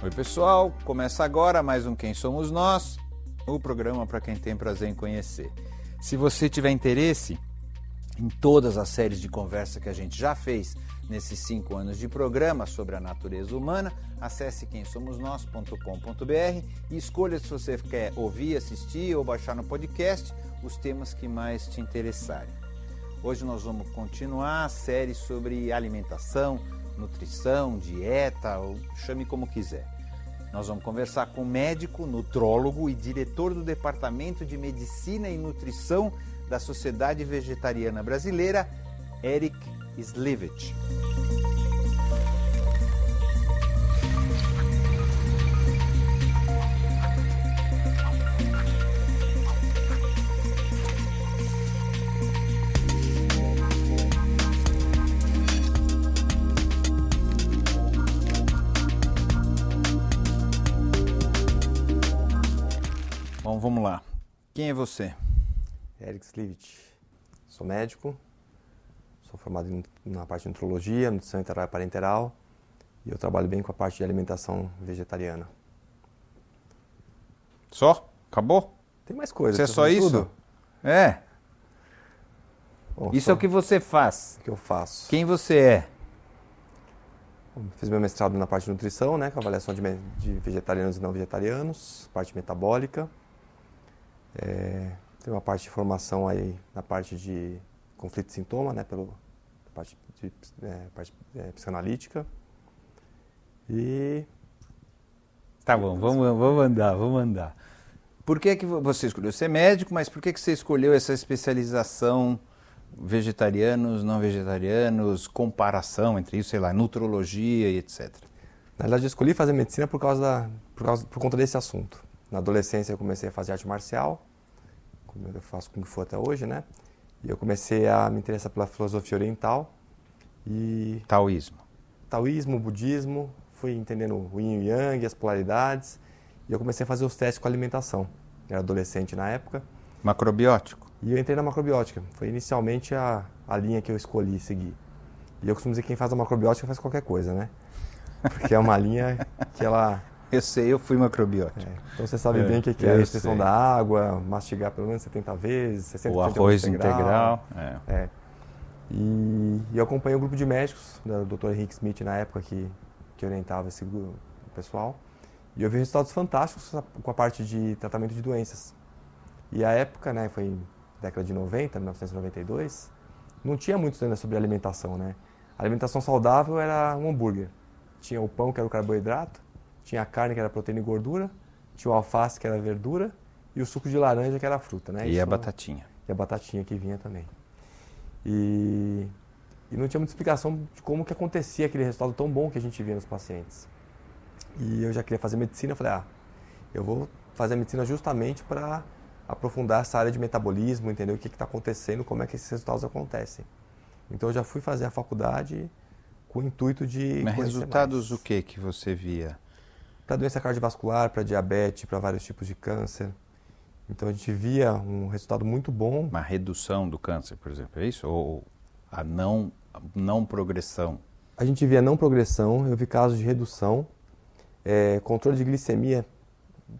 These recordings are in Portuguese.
Oi, pessoal. Começa agora mais um Quem Somos Nós, o programa para quem tem prazer em conhecer. Se você tiver interesse em todas as séries de conversa que a gente já fez nesses cinco anos de programa sobre a natureza humana, acesse quemsomosnós.com.br e escolha se você quer ouvir, assistir ou baixar no podcast os temas que mais te interessarem. Hoje nós vamos continuar a série sobre alimentação, nutrição, dieta, ou chame como quiser. Nós vamos conversar com o médico, nutrólogo e diretor do Departamento de Medicina e Nutrição da Sociedade Vegetariana Brasileira, Eric Slivich. Então vamos lá. Quem é você? Eric Slivit. Sou médico, sou formado na parte de nutrologia, nutrição parenteral e eu trabalho bem com a parte de alimentação vegetariana. Só? Acabou? Tem mais coisas. Você é tá só isso? Tudo? É. Bom, isso só... é o que você faz. O que eu faço. Quem você é? Fiz meu mestrado na parte de nutrição, né, com avaliação de, de vegetarianos e não vegetarianos, parte metabólica. É, tem uma parte de formação aí na parte de conflito de sintoma, né, pela parte, de, é, parte é, psicanalítica. E. Tá bom, vamos, vamos andar, vamos andar. Por que, que você escolheu ser médico, mas por que, que você escolheu essa especialização vegetarianos, não vegetarianos, comparação entre isso, sei lá, nutrologia e etc? Na verdade, eu escolhi fazer medicina por causa, da, por, causa por conta desse assunto. Na adolescência eu comecei a fazer arte marcial, como eu faço Kung Fu até hoje, né? E eu comecei a me interessar pela filosofia oriental e... Taoísmo. Taoísmo, budismo, fui entendendo o yin e yang, as polaridades. E eu comecei a fazer os testes com alimentação. Eu era adolescente na época. Macrobiótico? E eu entrei na macrobiótica. Foi inicialmente a, a linha que eu escolhi seguir. E eu costumo dizer que quem faz a macrobiótica faz qualquer coisa, né? Porque é uma linha que ela eu sei, eu fui macrobiótico. É, então você sabe é, bem o que, que é a restrição sei. da água, mastigar pelo menos 70 vezes, 60 O arroz integral. integral. É. é. E, e, eu acompanhei o um grupo de médicos, o Dr. Henrique Smith na época que, que orientava esse pessoal. E eu vi resultados fantásticos com a parte de tratamento de doenças. E a época, né, foi década de 90, 1992, não tinha muito ainda sobre alimentação, né? A alimentação saudável era um hambúrguer. Tinha o pão, que era o carboidrato, tinha a carne, que era proteína e gordura, tinha o alface, que era verdura, e o suco de laranja, que era fruta, né? E Isso, a batatinha. E a batatinha que vinha também. E, e não tinha muita explicação de como que acontecia aquele resultado tão bom que a gente via nos pacientes. E eu já queria fazer medicina, falei, ah, eu vou fazer medicina justamente para aprofundar essa área de metabolismo, entender o que está acontecendo, como é que esses resultados acontecem. Então eu já fui fazer a faculdade com o intuito de. Mas resultados mais. o que que você via? para doença cardiovascular, para diabetes, para vários tipos de câncer. Então a gente via um resultado muito bom. Uma redução do câncer, por exemplo, é isso? Ou a não, a não progressão? A gente via não progressão, eu vi casos de redução, é, controle de glicemia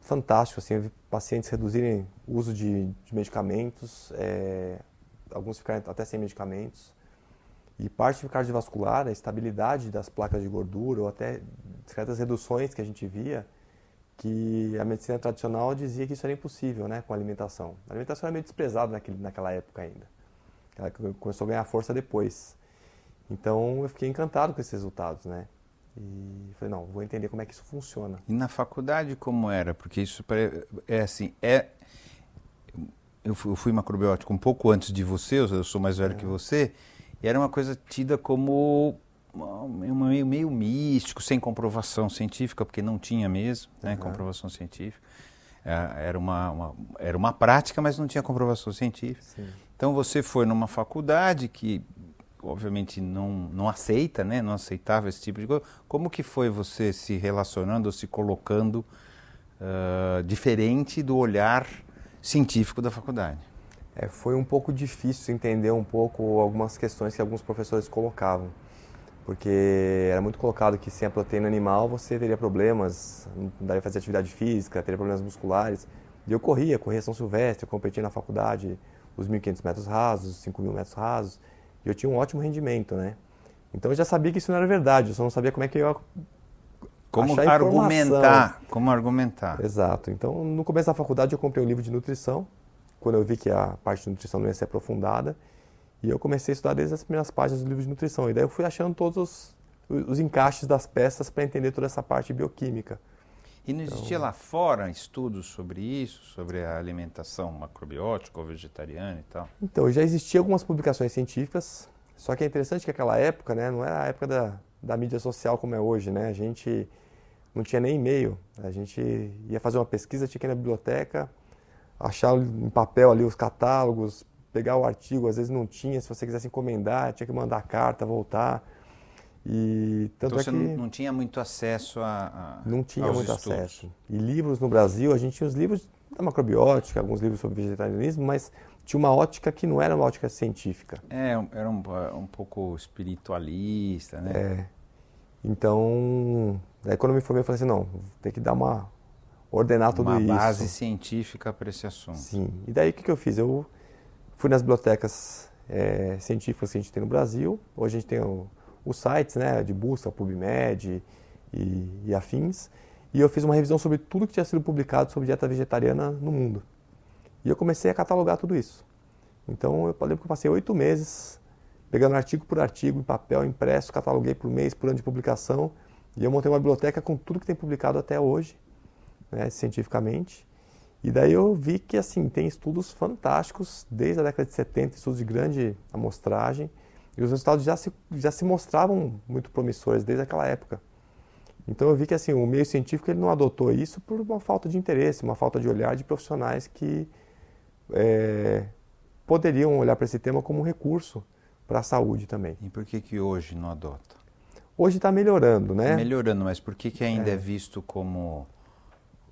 fantástico, assim, eu vi pacientes reduzirem o uso de, de medicamentos, é, alguns ficarem até sem medicamentos. E parte cardiovascular, a estabilidade das placas de gordura ou até certas reduções que a gente via, que a medicina tradicional dizia que isso era impossível né, com a alimentação. A alimentação era meio desprezada naquele, naquela época ainda. Ela começou a ganhar força depois. Então eu fiquei encantado com esses resultados, né? E falei, não, vou entender como é que isso funciona. E na faculdade como era? Porque isso é assim, é eu fui macrobiótico um pouco antes de você, eu sou mais velho é. que você. E era uma coisa tida como meio, meio místico, sem comprovação científica, porque não tinha mesmo né, uhum. comprovação científica. É, era uma, uma, era uma prática, mas não tinha comprovação científica. Sim. Então você foi numa faculdade que, obviamente, não, não aceita, né, não aceitava esse tipo de coisa. Como que foi você se relacionando ou se colocando uh, diferente do olhar científico da faculdade? é, foi um pouco difícil entender um pouco algumas questões que alguns professores colocavam. Porque era muito colocado que sem a proteína animal você teria problemas, não daria fazer atividade física, teria problemas musculares. E eu corria, corria São Silvestre, eu competia na faculdade os 1.500 metros rasos, 5.000 metros rasos, e eu tinha um ótimo rendimento, né? Então eu já sabia que isso não era verdade, eu só não sabia como é que eu ia como argumentar, como argumentar. Exato. Então, no começo da faculdade eu comprei um livro de nutrição quando eu vi que a parte de nutrição não ia ser aprofundada. E eu comecei a estudar desde as primeiras páginas do livro de nutrição. E daí eu fui achando todos os, os encaixes das peças para entender toda essa parte bioquímica. E não existia então, lá fora estudos sobre isso, sobre a alimentação macrobiótica ou vegetariana e tal? Então, já existiam algumas publicações científicas, só que é interessante que aquela época, né, não era a época da, da mídia social como é hoje, né? A gente não tinha nem e-mail, a gente ia fazer uma pesquisa, tinha que ir na biblioteca, achar em papel ali os catálogos, pegar o artigo, às vezes não tinha, se você quisesse encomendar, tinha que mandar carta, voltar. E tanto então, é você que não tinha muito acesso a, a não tinha muito estudos. acesso. E livros no Brasil, a gente tinha os livros da macrobiótica, alguns livros sobre vegetarianismo, mas tinha uma ótica que não era uma ótica científica. É, era um, um pouco espiritualista, né? É. Então, daí quando eu me formei, eu falei assim, não, tem que dar uma ordenar tudo isso. Uma base isso. científica para esse assunto. Sim. E daí o que, que eu fiz? Eu fui nas bibliotecas é, científicas que a gente tem no Brasil. Hoje a gente tem os sites né, de busca, PubMed e, e, afins. E eu fiz uma revisão sobre tudo que tinha sido publicado sobre dieta vegetariana no mundo. E eu comecei a catalogar tudo isso. Então eu lembro que eu passei oito meses pegando artigo por artigo, em papel, impresso, cataloguei por mês, por ano de publicação. E eu montei uma biblioteca com tudo que tem publicado até hoje né, cientificamente. E daí eu vi que assim tem estudos fantásticos desde a década de 70, estudos de grande amostragem, e os resultados já se, já se mostravam muito promissores desde aquela época. Então eu vi que assim o meio científico ele não adotou isso por uma falta de interesse, uma falta de olhar de profissionais que é, poderiam olhar para esse tema como um recurso para a saúde também. E por que que hoje não adota? Hoje está melhorando, né? Melhorando, mas por que que ainda é, é visto como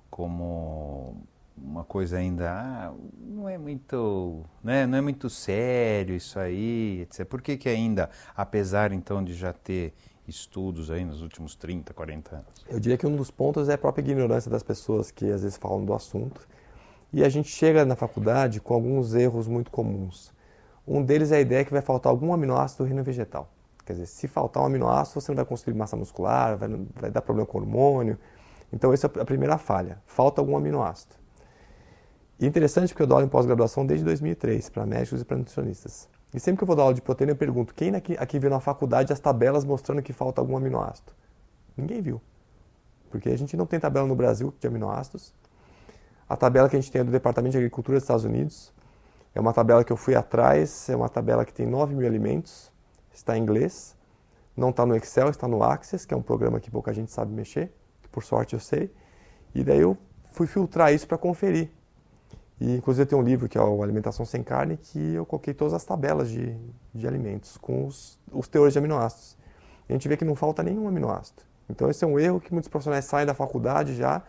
como uma coisa ainda, ah, não é muito, né, não é muito sério isso aí, etc. Por que, que ainda, apesar então de já ter estudos aí nos últimos 30, 40 anos? Eu diria que um dos pontos é a própria ignorância das pessoas que às vezes falam do assunto. E a gente chega na faculdade com alguns erros muito comuns. Um deles é a ideia que vai faltar algum aminoácido rino reino vegetal. Quer dizer, se faltar um aminoácido, você não vai construir massa muscular, vai, vai dar problema com o hormônio, então, essa é a primeira falha. Falta algum aminoácido. E é interessante porque eu dou aula em pós-graduação desde 2003 para médicos e para nutricionistas. E sempre que eu vou dar aula de proteína, eu pergunto: quem aqui, aqui viu na faculdade as tabelas mostrando que falta algum aminoácido? Ninguém viu. Porque a gente não tem tabela no Brasil de aminoácidos. A tabela que a gente tem é do Departamento de Agricultura dos Estados Unidos. É uma tabela que eu fui atrás, é uma tabela que tem 9 mil alimentos, está em inglês, não está no Excel, está no Access, que é um programa que pouca gente sabe mexer por sorte eu sei. E daí eu fui filtrar isso para conferir. E inclusive eu tenho um livro que é o Alimentação Sem Carne, que eu coloquei todas as tabelas de, de alimentos com os, os teores de aminoácidos. E a gente vê que não falta nenhum aminoácido. Então esse é um erro que muitos profissionais saem da faculdade já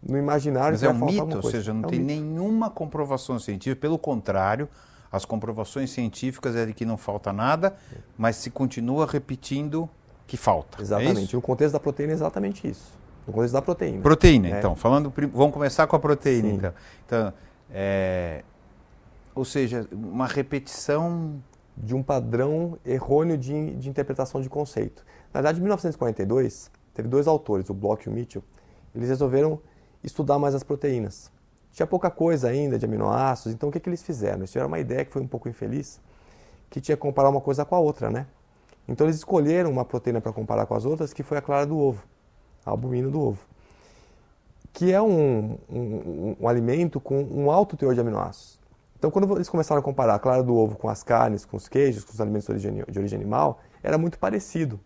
no imaginário Mas que é um mito, ou seja, não é um tem mito. nenhuma comprovação científica, pelo contrário, as comprovações científicas é de que não falta nada, mas se continua repetindo que falta. É exatamente. É o contexto da proteína é exatamente isso começo da proteína. Proteína, é. então. Falando, vamos começar com a proteína, Sim. então. Então, é, ou seja, uma repetição de um padrão errôneo de, de interpretação de conceito. Na verdade, em 1942, teve dois autores, o Bloch e o Mitchell, eles resolveram estudar mais as proteínas. Tinha pouca coisa ainda de aminoácidos, então o que, que eles fizeram? Isso era uma ideia que foi um pouco infeliz, que tinha que comparar uma coisa com a outra, né? Então eles escolheram uma proteína para comparar com as outras, que foi a clara do ovo a albumina do ovo, que é um, um, um alimento com um alto teor de aminoácidos. Então, quando eles começaram a comparar a clara do ovo com as carnes, com os queijos, com os alimentos de origem, de origem animal, era muito parecido.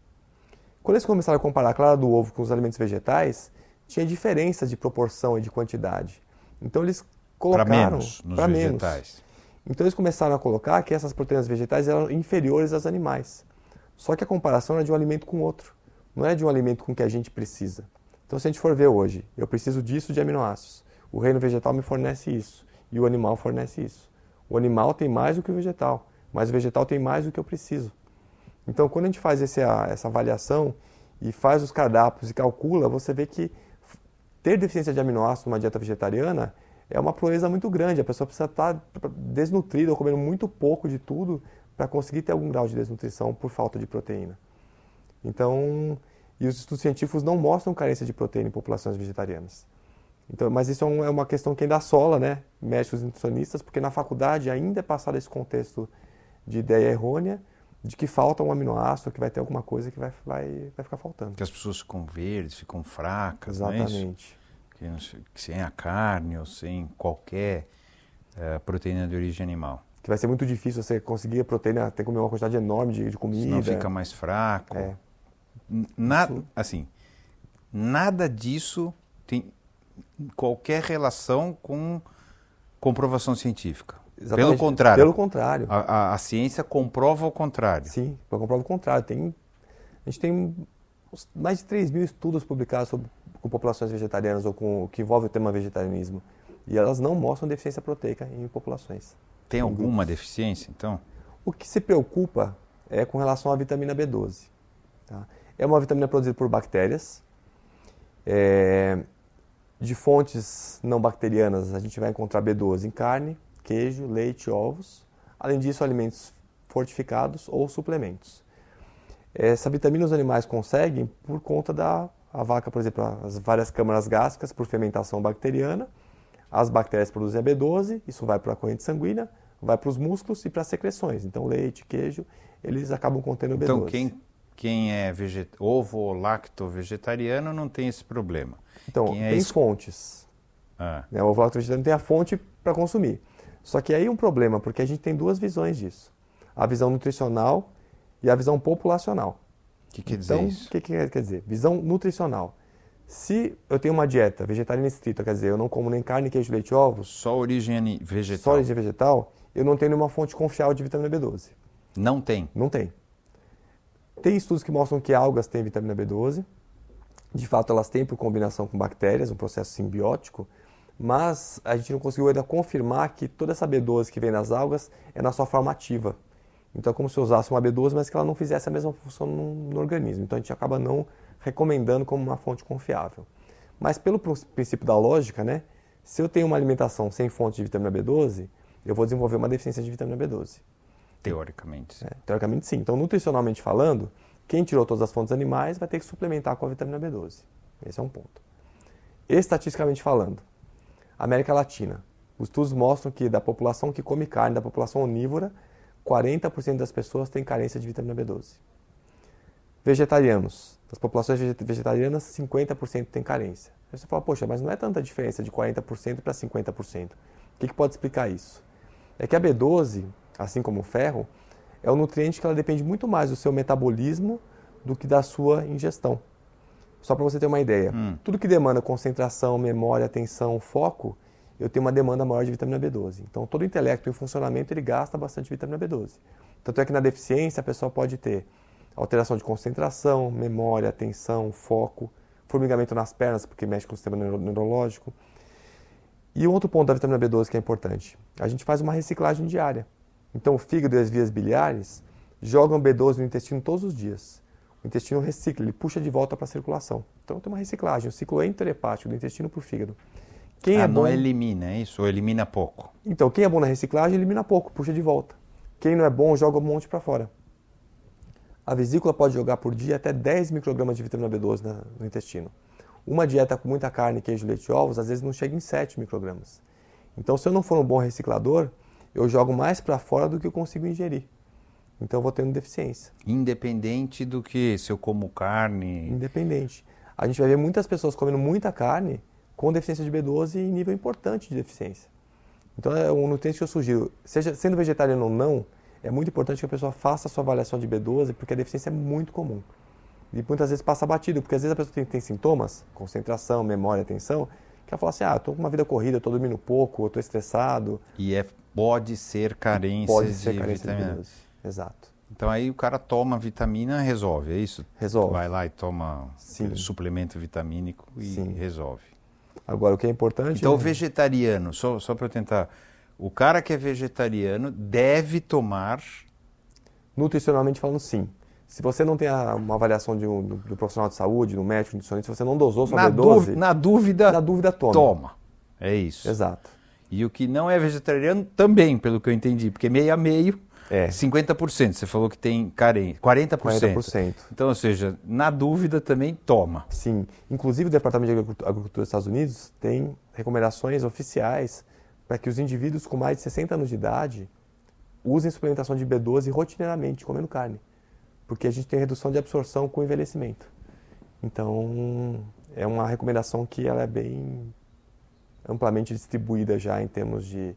Quando eles começaram a comparar a clara do ovo com os alimentos vegetais, tinha diferença de proporção e de quantidade. Então, eles colocaram... Para menos, nos vegetais. Menos. Então, eles começaram a colocar que essas proteínas vegetais eram inferiores às animais. Só que a comparação era de um alimento com outro não é de um alimento com que a gente precisa. Então, se a gente for ver hoje, eu preciso disso de aminoácidos. O reino vegetal me fornece isso e o animal fornece isso. O animal tem mais do que o vegetal, mas o vegetal tem mais do que eu preciso. Então, quando a gente faz esse, essa avaliação e faz os cardápios e calcula, você vê que ter deficiência de aminoácidos numa dieta vegetariana é uma proeza muito grande. A pessoa precisa estar tá, desnutrida ou comendo muito pouco de tudo para conseguir ter algum grau de desnutrição por falta de proteína. Então, e os estudos científicos não mostram carência de proteína em populações vegetarianas. Então, mas isso é, é uma questão que ainda assola, né? Médicos e nutricionistas, porque na faculdade ainda é passado esse contexto de ideia errônea de que falta um aminoácido, que vai ter alguma coisa que vai, vai, vai ficar faltando. Que as pessoas ficam verdes, ficam fracas, Exatamente. Não é que, que, sem a carne ou sem qualquer eh, proteína de origem animal. Que vai ser muito difícil você conseguir a proteína, ter que comer uma quantidade enorme de, de comida. Senão fica mais fraco. É. Nada, assim, nada disso tem qualquer relação com comprovação científica. Exatamente. Pelo contrário. Pelo contrário. A, a, a, ciência comprova o contrário. Sim, comprova o contrário. Tem, a gente tem mais de 3 mil estudos publicados sobre, com populações vegetarianas ou com que envolve o tema vegetarianismo. E elas não mostram deficiência proteica em populações. Tem em alguma grupos. deficiência, então? O que se preocupa é com relação à vitamina B12. Tá? É uma vitamina produzida por bactérias. É, de fontes não bacterianas, a gente vai encontrar B12 em carne, queijo, leite, ovos. Além disso, alimentos fortificados ou suplementos. Essa vitamina os animais conseguem por conta da a vaca, por exemplo, as várias câmaras gástricas por fermentação bacteriana. As bactérias produzem a B12, isso vai para a corrente sanguínea, vai para os músculos e para as secreções. Então, leite, queijo, eles acabam contendo B12. Então, quem quem é veget... ovo ou lacto vegetariano não tem esse problema. Então, quem é tem é fontes. Ah. Né, o ovo lacto vegetariano tem a fonte para consumir. Só que aí é um problema, porque a gente tem duas visões disso. A visão nutricional e a visão populacional. O que quer dizer então, isso? O que, que quer dizer? Visão nutricional. Se eu tenho uma dieta vegetariana estrita, quer dizer, eu não como nem carne, queijo, leite, ovos... Só origem vegetal. Só origem vegetal, eu não tenho nenhuma fonte confiável de vitamina B12. Não tem? Não tem. Tem estudos que mostram que algas têm vitamina B12. De fato, elas têm por combinação com bactérias, um processo simbiótico, mas a gente não conseguiu ainda confirmar que toda essa B12 que vem nas algas é na sua forma ativa. Então é como se usasse uma B12, mas que ela não fizesse a mesma função no, no organismo. Então a gente acaba não recomendando como uma fonte confiável. Mas pelo princípio da lógica, né? Se eu tenho uma alimentação sem fonte de vitamina B12, eu vou desenvolver uma deficiência de vitamina B12. Teoricamente. É, teoricamente, sim. Então, nutricionalmente falando, quem tirou todas as fontes animais vai ter que suplementar com a vitamina B12. Esse é um ponto. Estatisticamente falando, América Latina. Os estudos mostram que da população que come carne, da população onívora, 40% das pessoas têm carência de vitamina B12. Vegetarianos. Das populações vegetarianas, 50% têm carência. Aí você fala, poxa, mas não é tanta diferença de 40% para 50%. O que, que pode explicar isso? É que a B12 assim como o ferro, é um nutriente que ela depende muito mais do seu metabolismo do que da sua ingestão. Só para você ter uma ideia, hum. tudo que demanda concentração, memória, atenção, foco, eu tenho uma demanda maior de vitamina B12. Então, todo intelecto em funcionamento ele gasta bastante vitamina B12. Tanto é que na deficiência a pessoa pode ter alteração de concentração, memória, atenção, foco, formigamento nas pernas, porque mexe com o sistema neuro neurológico. E o outro ponto da vitamina B12 que é importante: a gente faz uma reciclagem diária. Então, o fígado e as vias biliares jogam B12 no intestino todos os dias. O intestino recicla, ele puxa de volta para a circulação. Então, tem uma reciclagem, um ciclo intrahepático do intestino para o fígado. Quem ah, é bom... não elimina, é isso? Ou elimina pouco? Então, quem é bom na reciclagem, elimina pouco, puxa de volta. Quem não é bom, joga um monte para fora. A vesícula pode jogar por dia até 10 microgramas de vitamina B12 na, no intestino. Uma dieta com muita carne, queijo, leite e ovos, às vezes não chega em 7 microgramas. Então, se eu não for um bom reciclador, eu jogo mais para fora do que eu consigo ingerir. Então eu vou tendo deficiência. Independente do que? Se eu como carne? Independente. A gente vai ver muitas pessoas comendo muita carne com deficiência de B12 em nível importante de deficiência. Então é um nutriente que eu sugiro, seja sendo vegetariano ou não, é muito importante que a pessoa faça a sua avaliação de B12, porque a deficiência é muito comum. E muitas vezes passa batido, porque às vezes a pessoa tem, tem sintomas, concentração, memória, atenção, que ela fala assim, ah, estou com uma vida corrida, estou dormindo pouco, estou estressado. E é pode ser carência pode ser de carência vitamina. vitaminas. Exato. Então aí o cara toma vitamina, resolve, é isso? Resolve. Vai lá e toma Sim. suplemento vitamínico e Sim. resolve. Agora o que é importante. Então é... o vegetariano, só, só para eu tentar, o cara que é vegetariano deve tomar. Nutricionalmente falando, sim. Se você não tem a, uma avaliação de um, do, do, profissional de saúde, do médico, do nutricionista, se você não dosou sua na B12... na dúvida... Na dúvida, toma. Toma. É isso. Exato. E o que não é vegetariano também, pelo que eu entendi, porque é meio a meio, é. 50%. Você falou que tem carência, 40%. 40%. Então, ou seja, na dúvida também toma. Sim. Inclusive o Departamento de Agricultura dos Estados Unidos tem recomendações oficiais para que os indivíduos com mais de 60 anos de idade usem suplementação de B12 rotineiramente, comendo carne. Porque a gente tem redução de absorção com envelhecimento. Então, é uma recomendação que ela é bem amplamente distribuída já em termos de,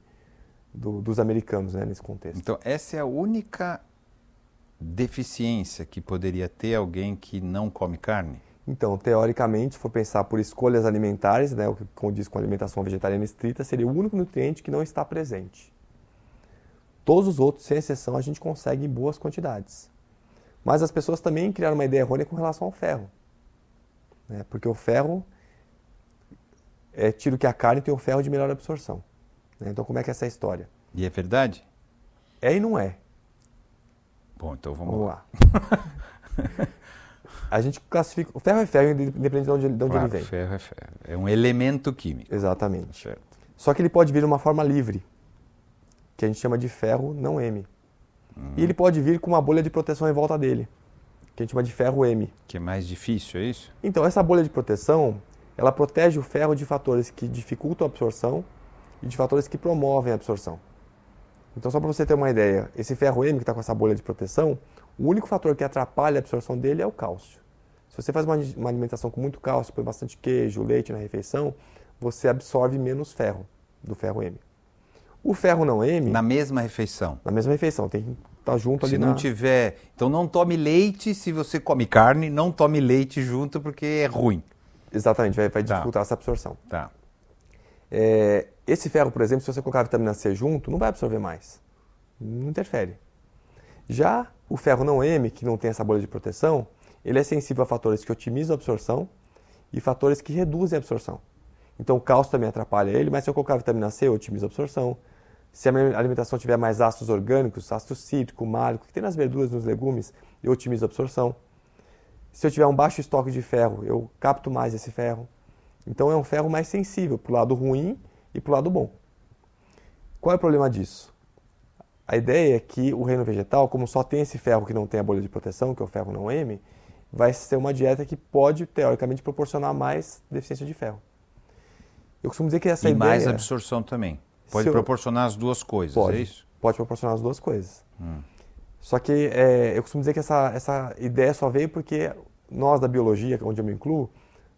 do, dos americanos né, nesse contexto. Então, essa é a única deficiência que poderia ter alguém que não come carne? Então, teoricamente, se for pensar por escolhas alimentares, né, o que condiz com alimentação vegetariana estrita, seria o único nutriente que não está presente. Todos os outros, sem exceção, a gente consegue em boas quantidades. Mas as pessoas também criaram uma ideia errônea com relação ao ferro. Né, porque o ferro é tiro que a carne tem o ferro de melhor absorção. Né? Então, como é que é essa história? E é verdade? É e não é. Bom, então vamos, vamos lá. lá. a gente classifica. O ferro é ferro, independente de onde, de onde claro, ele vem. ferro é ferro. É um elemento químico. Exatamente. Certo. Só que ele pode vir de uma forma livre, que a gente chama de ferro não M. E hum. ele pode vir com uma bolha de proteção em volta dele, que a gente chama de ferro M. Que é mais difícil, é isso? Então, essa bolha de proteção, ela protege o ferro de fatores que dificultam a absorção e de fatores que promovem a absorção. Então, só para você ter uma ideia, esse ferro M que está com essa bolha de proteção, o único fator que atrapalha a absorção dele é o cálcio. Se você faz uma, alimentação com muito cálcio, põe bastante queijo, leite na refeição, você absorve menos ferro do ferro M. O ferro não M. Na mesma refeição. Na mesma refeição, tem que estar tá junto se ali. Se não na... tiver. Então não tome leite se você come carne, não tome leite junto porque é ruim. Exatamente, vai, vai tá. dificultar tá. essa absorção. Tá. É, esse ferro, por exemplo, se você colocar a vitamina C junto, não vai absorver mais. Não interfere. Já o ferro não M, que não tem essa bolha de proteção, ele é sensível a fatores que otimizam a absorção e fatores que reduzem a absorção. Então o cálcio também atrapalha ele, mas se eu colocar a vitamina C, eu otimizo a absorção. Se a minha alimentação tiver mais ácidos orgânicos, ácido cítrico, málico, que tem nas verduras, nos legumes, eu otimizo a absorção. Se eu tiver um baixo estoque de ferro, eu capto mais esse ferro. Então é um ferro mais sensível para o lado ruim e para o lado bom. Qual é o problema disso? A ideia é que o reino vegetal, como só tem esse ferro que não tem a bolha de proteção, que é o ferro não M, vai ser uma dieta que pode, teoricamente, proporcionar mais deficiência de ferro. Eu costumo dizer que essa e ideia... E mais absorção também. Pode proporcionar eu... as duas coisas, é pode, é isso? Pode proporcionar as duas coisas. Hum. Só que é, eu costumo dizer que essa, essa ideia só veio porque nós da biologia, é onde eu me incluo,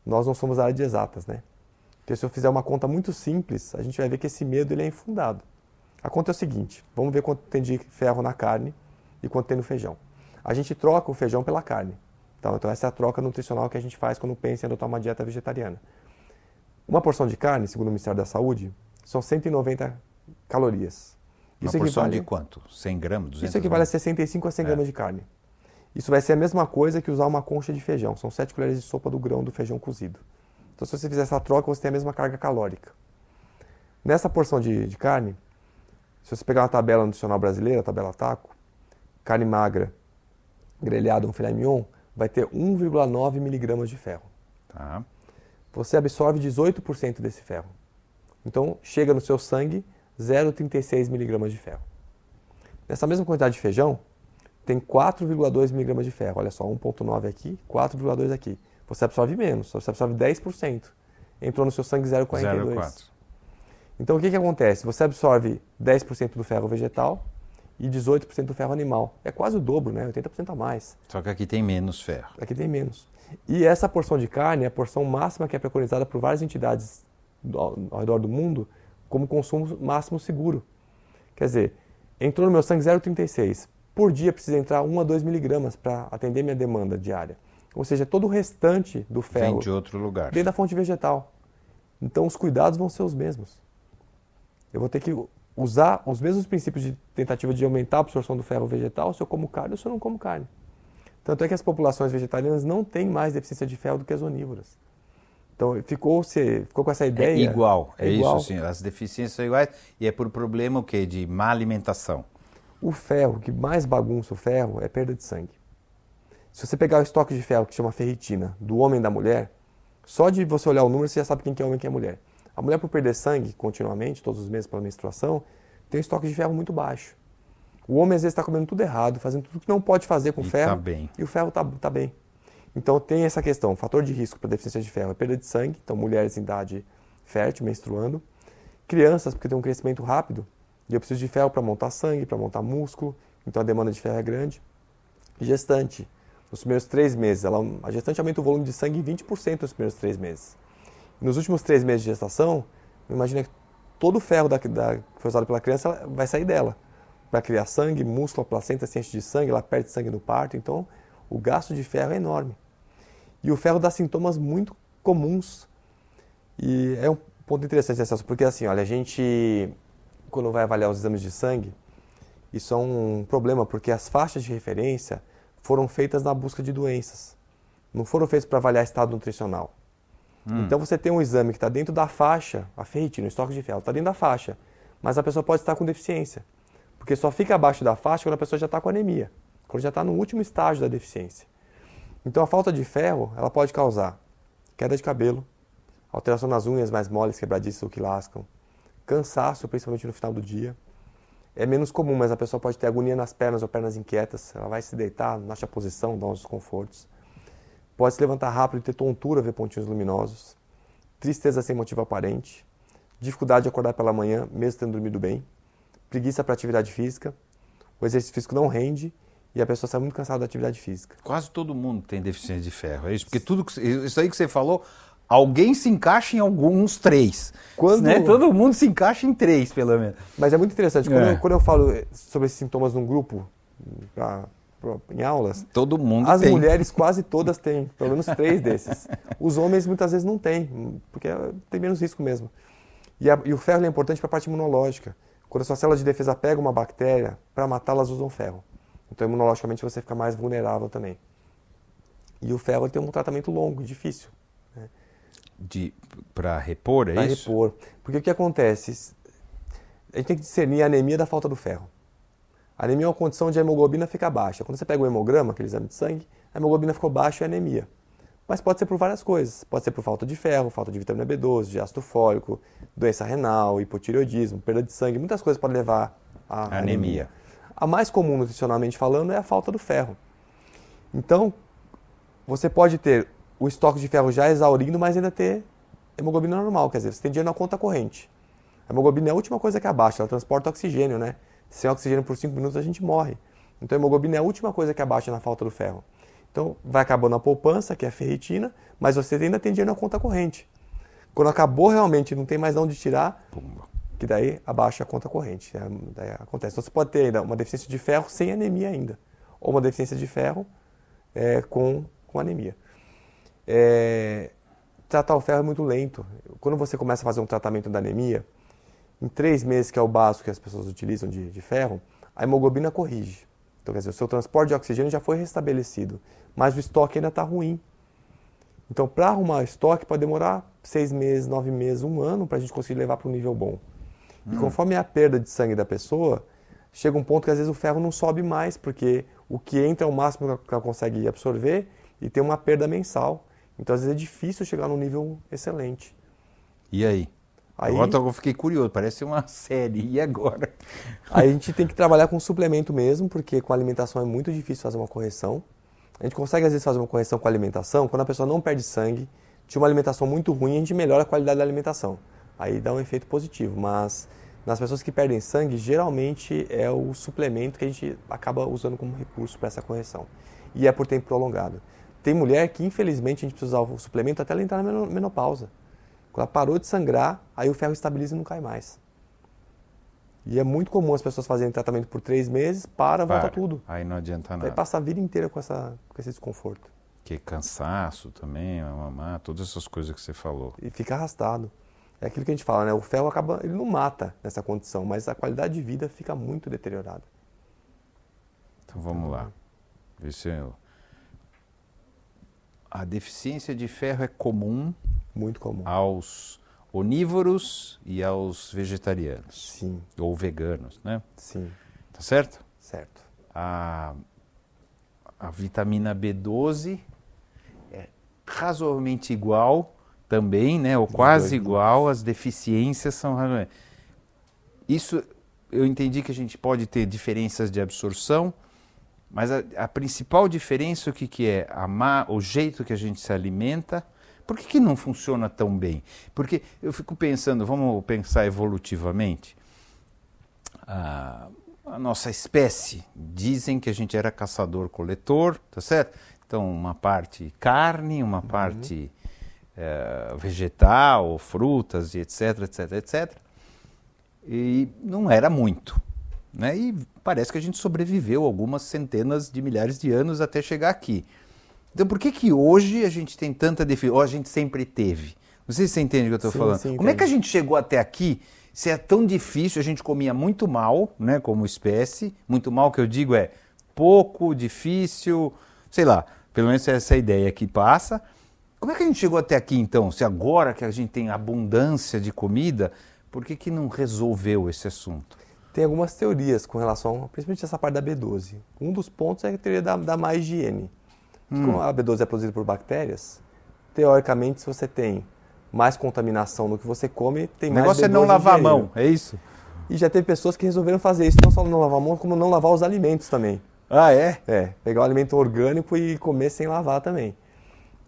nós não somos área de exatas, né? Então, se eu fizer uma conta muito simples, a gente vai ver que esse medo ele é infundado. A conta é o seguinte: vamos ver quanto tem de ferro na carne e quanto tem no feijão. A gente troca o feijão pela carne. Então, então essa é a troca nutricional que a gente faz quando pensa em adotar uma dieta vegetariana. Uma porção de carne, segundo o Ministério da Saúde, são 190 calorias. Isso Uma porção equivale... de quanto? 100 gramas? 200 Isso equivale gramas? a 65 a 100 é. gramas de carne. Isso vai ser a mesma coisa que usar uma concha de feijão. São 7 colheres de sopa do grão do feijão cozido. Então, se você fizer essa troca, você tem a mesma carga calórica. Nessa porção de, de carne, se você pegar uma tabela nutricional brasileira, a tabela TACO, carne magra, grelhada, um filé mignon, vai ter 1,9 miligramas de ferro. Tá. Você absorve 18% desse ferro. Então, chega no seu sangue 0,36 miligramas de ferro. Nessa mesma quantidade de feijão, tem 4,2 miligramas de ferro. Olha só, 1,9 aqui, 4,2 aqui. Você absorve menos, você absorve 10%. Entrou no seu sangue 0,42. Então o que, que acontece? Você absorve 10% do ferro vegetal e 18% do ferro animal. É quase o dobro, né? 80% a mais. Só que aqui tem menos ferro. Aqui tem menos. E essa porção de carne é a porção máxima que é preconizada por várias entidades ao redor do mundo como consumo máximo seguro. Quer dizer, entrou no meu sangue 0,36. Por dia precisa entrar 1 a 2 miligramas para atender minha demanda diária. Ou seja, todo o restante do ferro vem de outro lugar. Vem da fonte vegetal. Então os cuidados vão ser os mesmos. Eu vou ter que usar os mesmos princípios de tentativa de aumentar a absorção do ferro vegetal se eu como carne ou se eu não como carne. Tanto é que as populações vegetarianas não têm mais deficiência de ferro do que as onívoras. Então ficou, se, ficou com essa ideia. É igual, é, é igual. isso sim. As deficiências são iguais e é por problema o quê? De má alimentação. O ferro, que mais bagunça o ferro, é perda de sangue. Se você pegar o estoque de ferro que chama ferritina, do homem e da mulher, só de você olhar o número você já sabe quem é homem e quem é mulher. A mulher, por perder sangue continuamente, todos os meses pela menstruação, tem um estoque de ferro muito baixo. O homem, às vezes, está comendo tudo errado, fazendo tudo que não pode fazer com e ferro. Tá bem. E o ferro está tá bem. Então tem essa questão, fator de risco para deficiência de ferro é perda de sangue, então mulheres em idade fértil, menstruando, crianças porque tem um crescimento rápido, e eu preciso de ferro para montar sangue, para montar músculo, então a demanda de ferro é grande. Gestante, nos primeiros três meses, ela, a gestante aumenta o volume de sangue em 20% nos primeiros três meses. Nos últimos três meses de gestação, imagina que todo o ferro da, da, que foi usado pela criança vai sair dela. Para criar sangue, músculo, a placenta se enche de sangue, ela perde sangue no parto, então o gasto de ferro é enorme. E o ferro dá sintomas muito comuns. E é um ponto interessante, né, Celso, porque assim, olha, a gente, quando vai avaliar os exames de sangue, isso é um problema, porque as faixas de referência foram feitas na busca de doenças. Não foram feitas para avaliar estado nutricional. Hum. Então você tem um exame que está dentro da faixa, a ferritina, o estoque de ferro, está dentro da faixa, mas a pessoa pode estar com deficiência. Porque só fica abaixo da faixa quando a pessoa já está com anemia, quando já está no último estágio da deficiência. Então a falta de ferro ela pode causar queda de cabelo, alteração nas unhas mais moles, quebradiças ou que lascam, cansaço, principalmente no final do dia. É menos comum, mas a pessoa pode ter agonia nas pernas ou pernas inquietas. Ela vai se deitar, não acha posição, dá uns desconfortos. Pode se levantar rápido e ter tontura, ver pontinhos luminosos. Tristeza sem motivo aparente. Dificuldade de acordar pela manhã, mesmo tendo dormido bem. Preguiça para atividade física. O exercício físico não rende e a pessoa sai muito cansada da atividade física. Quase todo mundo tem deficiência de ferro, é isso? Porque tudo que, isso aí que você falou, alguém se encaixa em alguns três. Quando... Né? Todo mundo se encaixa em três, pelo menos. Mas é muito interessante. Quando, é. eu, quando eu, falo eh, sobre esses sintomas num grupo, pra, pra, em aulas, todo mundo as tem. mulheres quase todas têm, pelo menos três desses. Os homens muitas vezes não têm, porque é, tem menos risco mesmo. E, a, e o ferro é importante para a parte imunológica. Quando a sua célula de defesa pega uma bactéria, para matá-las usam ferro. Então, imunologicamente, você fica mais vulnerável também. E o ferro tem um tratamento longo, difícil. Né? De para repor, é pra isso? Para repor. Porque o que acontece? A gente tem que discernir a anemia da falta do ferro. A anemia é uma condição de a hemoglobina ficar baixa. Quando você pega o hemograma, aquele exame de sangue, a hemoglobina ficou baixa e anemia. Mas pode ser por várias coisas. Pode ser por falta de ferro, falta de vitamina B12, de ácido fólico, doença renal, hipotireoidismo, perda de sangue. Muitas coisas podem levar à anemia. anemia. A mais comum, nutricionalmente falando, é a falta do ferro. Então, você pode ter o estoque de ferro já exaurindo, mas ainda ter hemoglobina normal, quer dizer, você tem dinheiro na conta corrente. A hemoglobina é a última coisa que abaixa, ela transporta oxigênio, né? Sem oxigênio por 5 minutos a gente morre. Então a hemoglobina é a última coisa que abaixa na falta do ferro. Então vai acabando a poupança, que é a ferritina, mas você ainda tem dinheiro na conta corrente. Quando acabou realmente, não tem mais onde tirar, Pumba que daí abaixa a conta corrente. Né? Daí acontece. Então você pode ter ainda uma deficiência de ferro sem anemia ainda, ou uma deficiência de ferro é, com, com anemia. É, tratar o ferro é muito lento. Quando você começa a fazer um tratamento da anemia, em três meses, que é o básico que as pessoas utilizam de, de ferro, a hemoglobina corrige. Então, quer dizer, o seu transporte de oxigênio já foi restabelecido, mas o estoque ainda está ruim. Então, para arrumar estoque, pode demorar seis meses, nove meses, um ano para a gente conseguir levar para um nível bom. Hum. E conforme a perda de sangue da pessoa, chega um ponto que às vezes o ferro não sobe mais, porque o que entra é o máximo que ela consegue absorver e tem uma perda mensal. Então às vezes é difícil chegar num nível excelente. E aí? aí agora eu fiquei curioso, parece uma série. E agora? aí a gente tem que trabalhar com suplemento mesmo, porque com alimentação é muito difícil fazer uma correção. A gente consegue às vezes fazer uma correção com a alimentação, quando a pessoa não perde sangue, tinha uma alimentação muito ruim, a gente melhora a qualidade da alimentação aí dá um efeito positivo. Mas nas pessoas que perdem sangue, geralmente é o suplemento que a gente acaba usando como recurso para essa correção. E é por tempo prolongado. Tem mulher que, infelizmente, a gente precisa usar o suplemento até ela entrar na menopausa. Quando ela parou de sangrar, aí o ferro estabiliza e não cai mais. E é muito comum as pessoas fazerem tratamento por três meses, para, para. volta tudo. Aí não adianta nada. Vai passar a vida inteira com, essa, com esse desconforto. Que é cansaço também, mamar, todas essas coisas que você falou. E fica arrastado. É aquilo que a gente fala, né? O ferro acaba, ele não mata nessa condição, mas a qualidade de vida fica muito deteriorada. Então vamos lá. Vicente, é a deficiência de ferro é comum, muito comum, aos onívoros e aos vegetarianos. Sim. Ou veganos, né? Sim. Tá certo? Certo. A, a vitamina B12 é razoavelmente igual também, né, ou quase igual, as deficiências são Isso eu entendi que a gente pode ter diferenças de absorção, mas a, a principal diferença o que, que é? A o jeito que a gente se alimenta. Por que, que não funciona tão bem? Porque eu fico pensando, vamos pensar evolutivamente. a nossa espécie dizem que a gente era caçador-coletor, tá certo? Então, uma parte carne, uma uhum. parte é, vegetal, frutas e etc, etc, etc. E não era muito. Né? E parece que a gente sobreviveu algumas centenas de milhares de anos até chegar aqui. Então por que que hoje a gente tem tanta dificuldade? Ou a gente sempre teve? Não sei se você entende o que eu estou falando. Sim, Como é que a gente chegou até aqui se é tão difícil? A gente comia muito mal, né, como espécie. Muito mal que eu digo é pouco, difícil, sei lá. Pelo menos essa é essa ideia que passa. Como é que a gente chegou até aqui então? Se agora que a gente tem abundância de comida, por que, que não resolveu esse assunto? Tem algumas teorias com relação, principalmente essa parte da B12. Um dos pontos é a teoria da, da má higiene. Hum. Como a B12 é produzida por bactérias, teoricamente, se você tem mais contaminação no que você come, tem mais. O negócio B12 é não lavar a mão, é isso? E já teve pessoas que resolveram fazer isso, não só não lavar a mão, como não lavar os alimentos também. Ah, é? É, pegar o alimento orgânico e comer sem lavar também.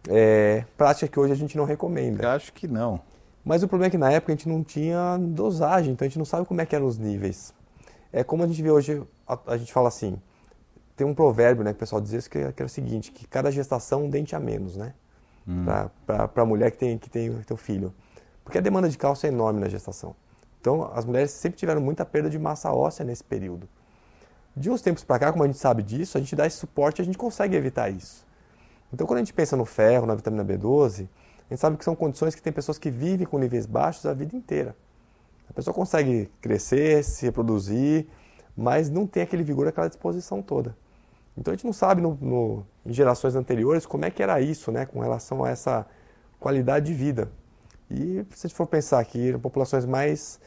É, prática que hoje a gente não recomenda. Eu acho que não. Mas o problema é que na época a gente não tinha dosagem, então a gente não sabe como é que eram os níveis. É como a gente vê hoje, a, a gente fala assim, tem um provérbio né, que o pessoal dizia que, que era o seguinte, que cada gestação um dente a menos, né? Hum. Para a mulher que tem, que tem o filho. Porque a demanda de cálcio é enorme na gestação. Então, as mulheres sempre tiveram muita perda de massa óssea nesse período. De uns tempos para cá, como a gente sabe disso, a gente dá esse suporte e a gente consegue evitar isso. Então, quando a gente pensa no ferro, na vitamina B12, a gente sabe que são condições que tem pessoas que vivem com níveis baixos a vida inteira. A pessoa consegue crescer, se reproduzir, mas não tem aquele vigor, aquela disposição toda. Então a gente não sabe no, no, em gerações anteriores como é que era isso, né, com relação a essa qualidade de vida. E se a gente for pensar que eram populações mais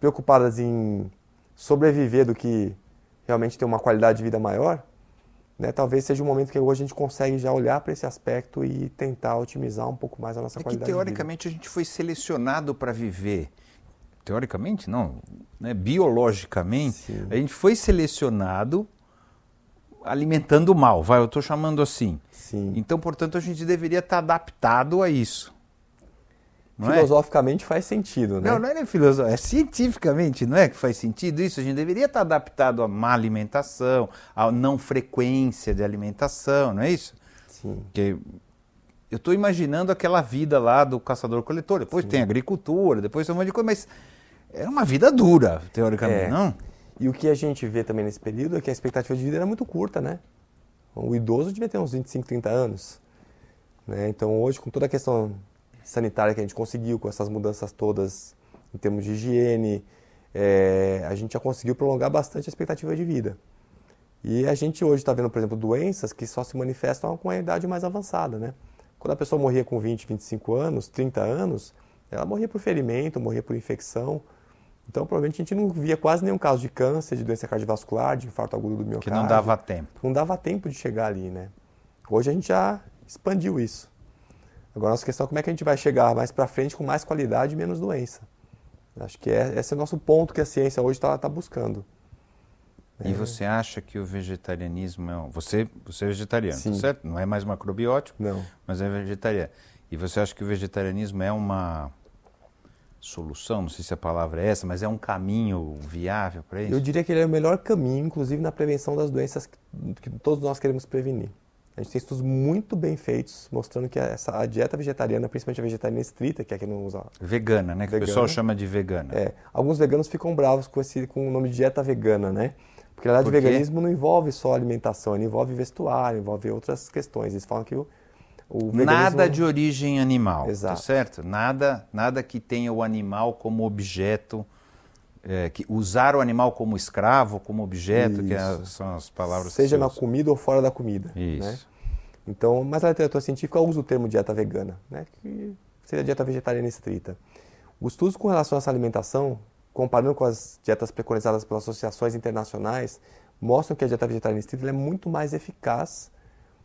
preocupadas em sobreviver do que realmente ter uma qualidade de vida maior, né, talvez seja o momento que hoje a gente consegue já olhar para esse aspecto e tentar otimizar um pouco mais a nossa é qualidade que, teoricamente, de vida. a gente foi selecionado para viver. Teoricamente, não. Né? Biologicamente, Sim. a gente foi selecionado alimentando mal, vai, eu estou chamando assim. Sim. Então, portanto, a gente deveria estar tá adaptado a isso não é? filosoficamente é? faz sentido, né? Não, não é filosófico, é cientificamente, não é que faz sentido isso? A gente deveria estar adaptado à má alimentação, à não frequência de alimentação, não é isso? Sim. Porque eu estou imaginando aquela vida lá do caçador-coletor, depois Sim. tem agricultura, depois tem um monte de coisa, mas era é uma vida dura, teoricamente, é. não? E o que a gente vê também nesse período é que a expectativa de vida era muito curta, né? O idoso devia ter uns 25, 30 anos. Né? Então hoje, com toda a questão sanitária que a gente conseguiu com essas mudanças todas em termos de higiene, é, a gente já conseguiu prolongar bastante a expectativa de vida. E a gente hoje está vendo, por exemplo, doenças que só se manifestam com a idade mais avançada, né? Quando a pessoa morria com 20, 25 anos, 30 anos, ela morria por ferimento, morria por infecção. Então, provavelmente a gente não via quase nenhum caso de câncer, de doença cardiovascular, de infarto agudo do miocárdio. Que não dava tempo. Não dava tempo de chegar ali, né? Hoje a gente já expandiu isso. Agora, a nossa questão é como é que a gente vai chegar mais para frente com mais qualidade e menos doença. Acho que é, esse é o nosso ponto que a ciência hoje está tá buscando. E é. você acha que o vegetarianismo é um... Você, você é vegetariano, tá certo? Não é mais macrobiótico, Não. mas é vegetariano. E você acha que o vegetarianismo é uma solução, não sei se a palavra é essa, mas é um caminho viável para isso? Eu diria que ele é o melhor caminho, inclusive na prevenção das doenças que, que todos nós queremos prevenir. A gente tem estudos muito bem feitos mostrando que essa, a dieta vegetariana, principalmente a vegetariana estrita, que é a que não usa. Vegana, né? Que vegana, o pessoal chama de vegana. É. Alguns veganos ficam bravos com, esse, com o nome de dieta vegana, né? Porque na verdade Por o veganismo não envolve só alimentação, ele envolve vestuário, envolve outras questões. Eles falam que o, o veganismo... Nada de origem animal, tá Exato. Tá certo? Nada, nada que tenha o animal como objeto é, que usar o animal como escravo, como objeto, Isso. que é, são as palavras. Seja na comida ou fora da comida. Né? Isso. Né? Então, mas a literatura científica usa o termo dieta vegana, né? que seria dieta vegetariana estrita. Os estudos com relação a essa alimentação, comparando com as dietas preconizadas pelas associações internacionais, mostram que a dieta vegetariana estrita é muito mais eficaz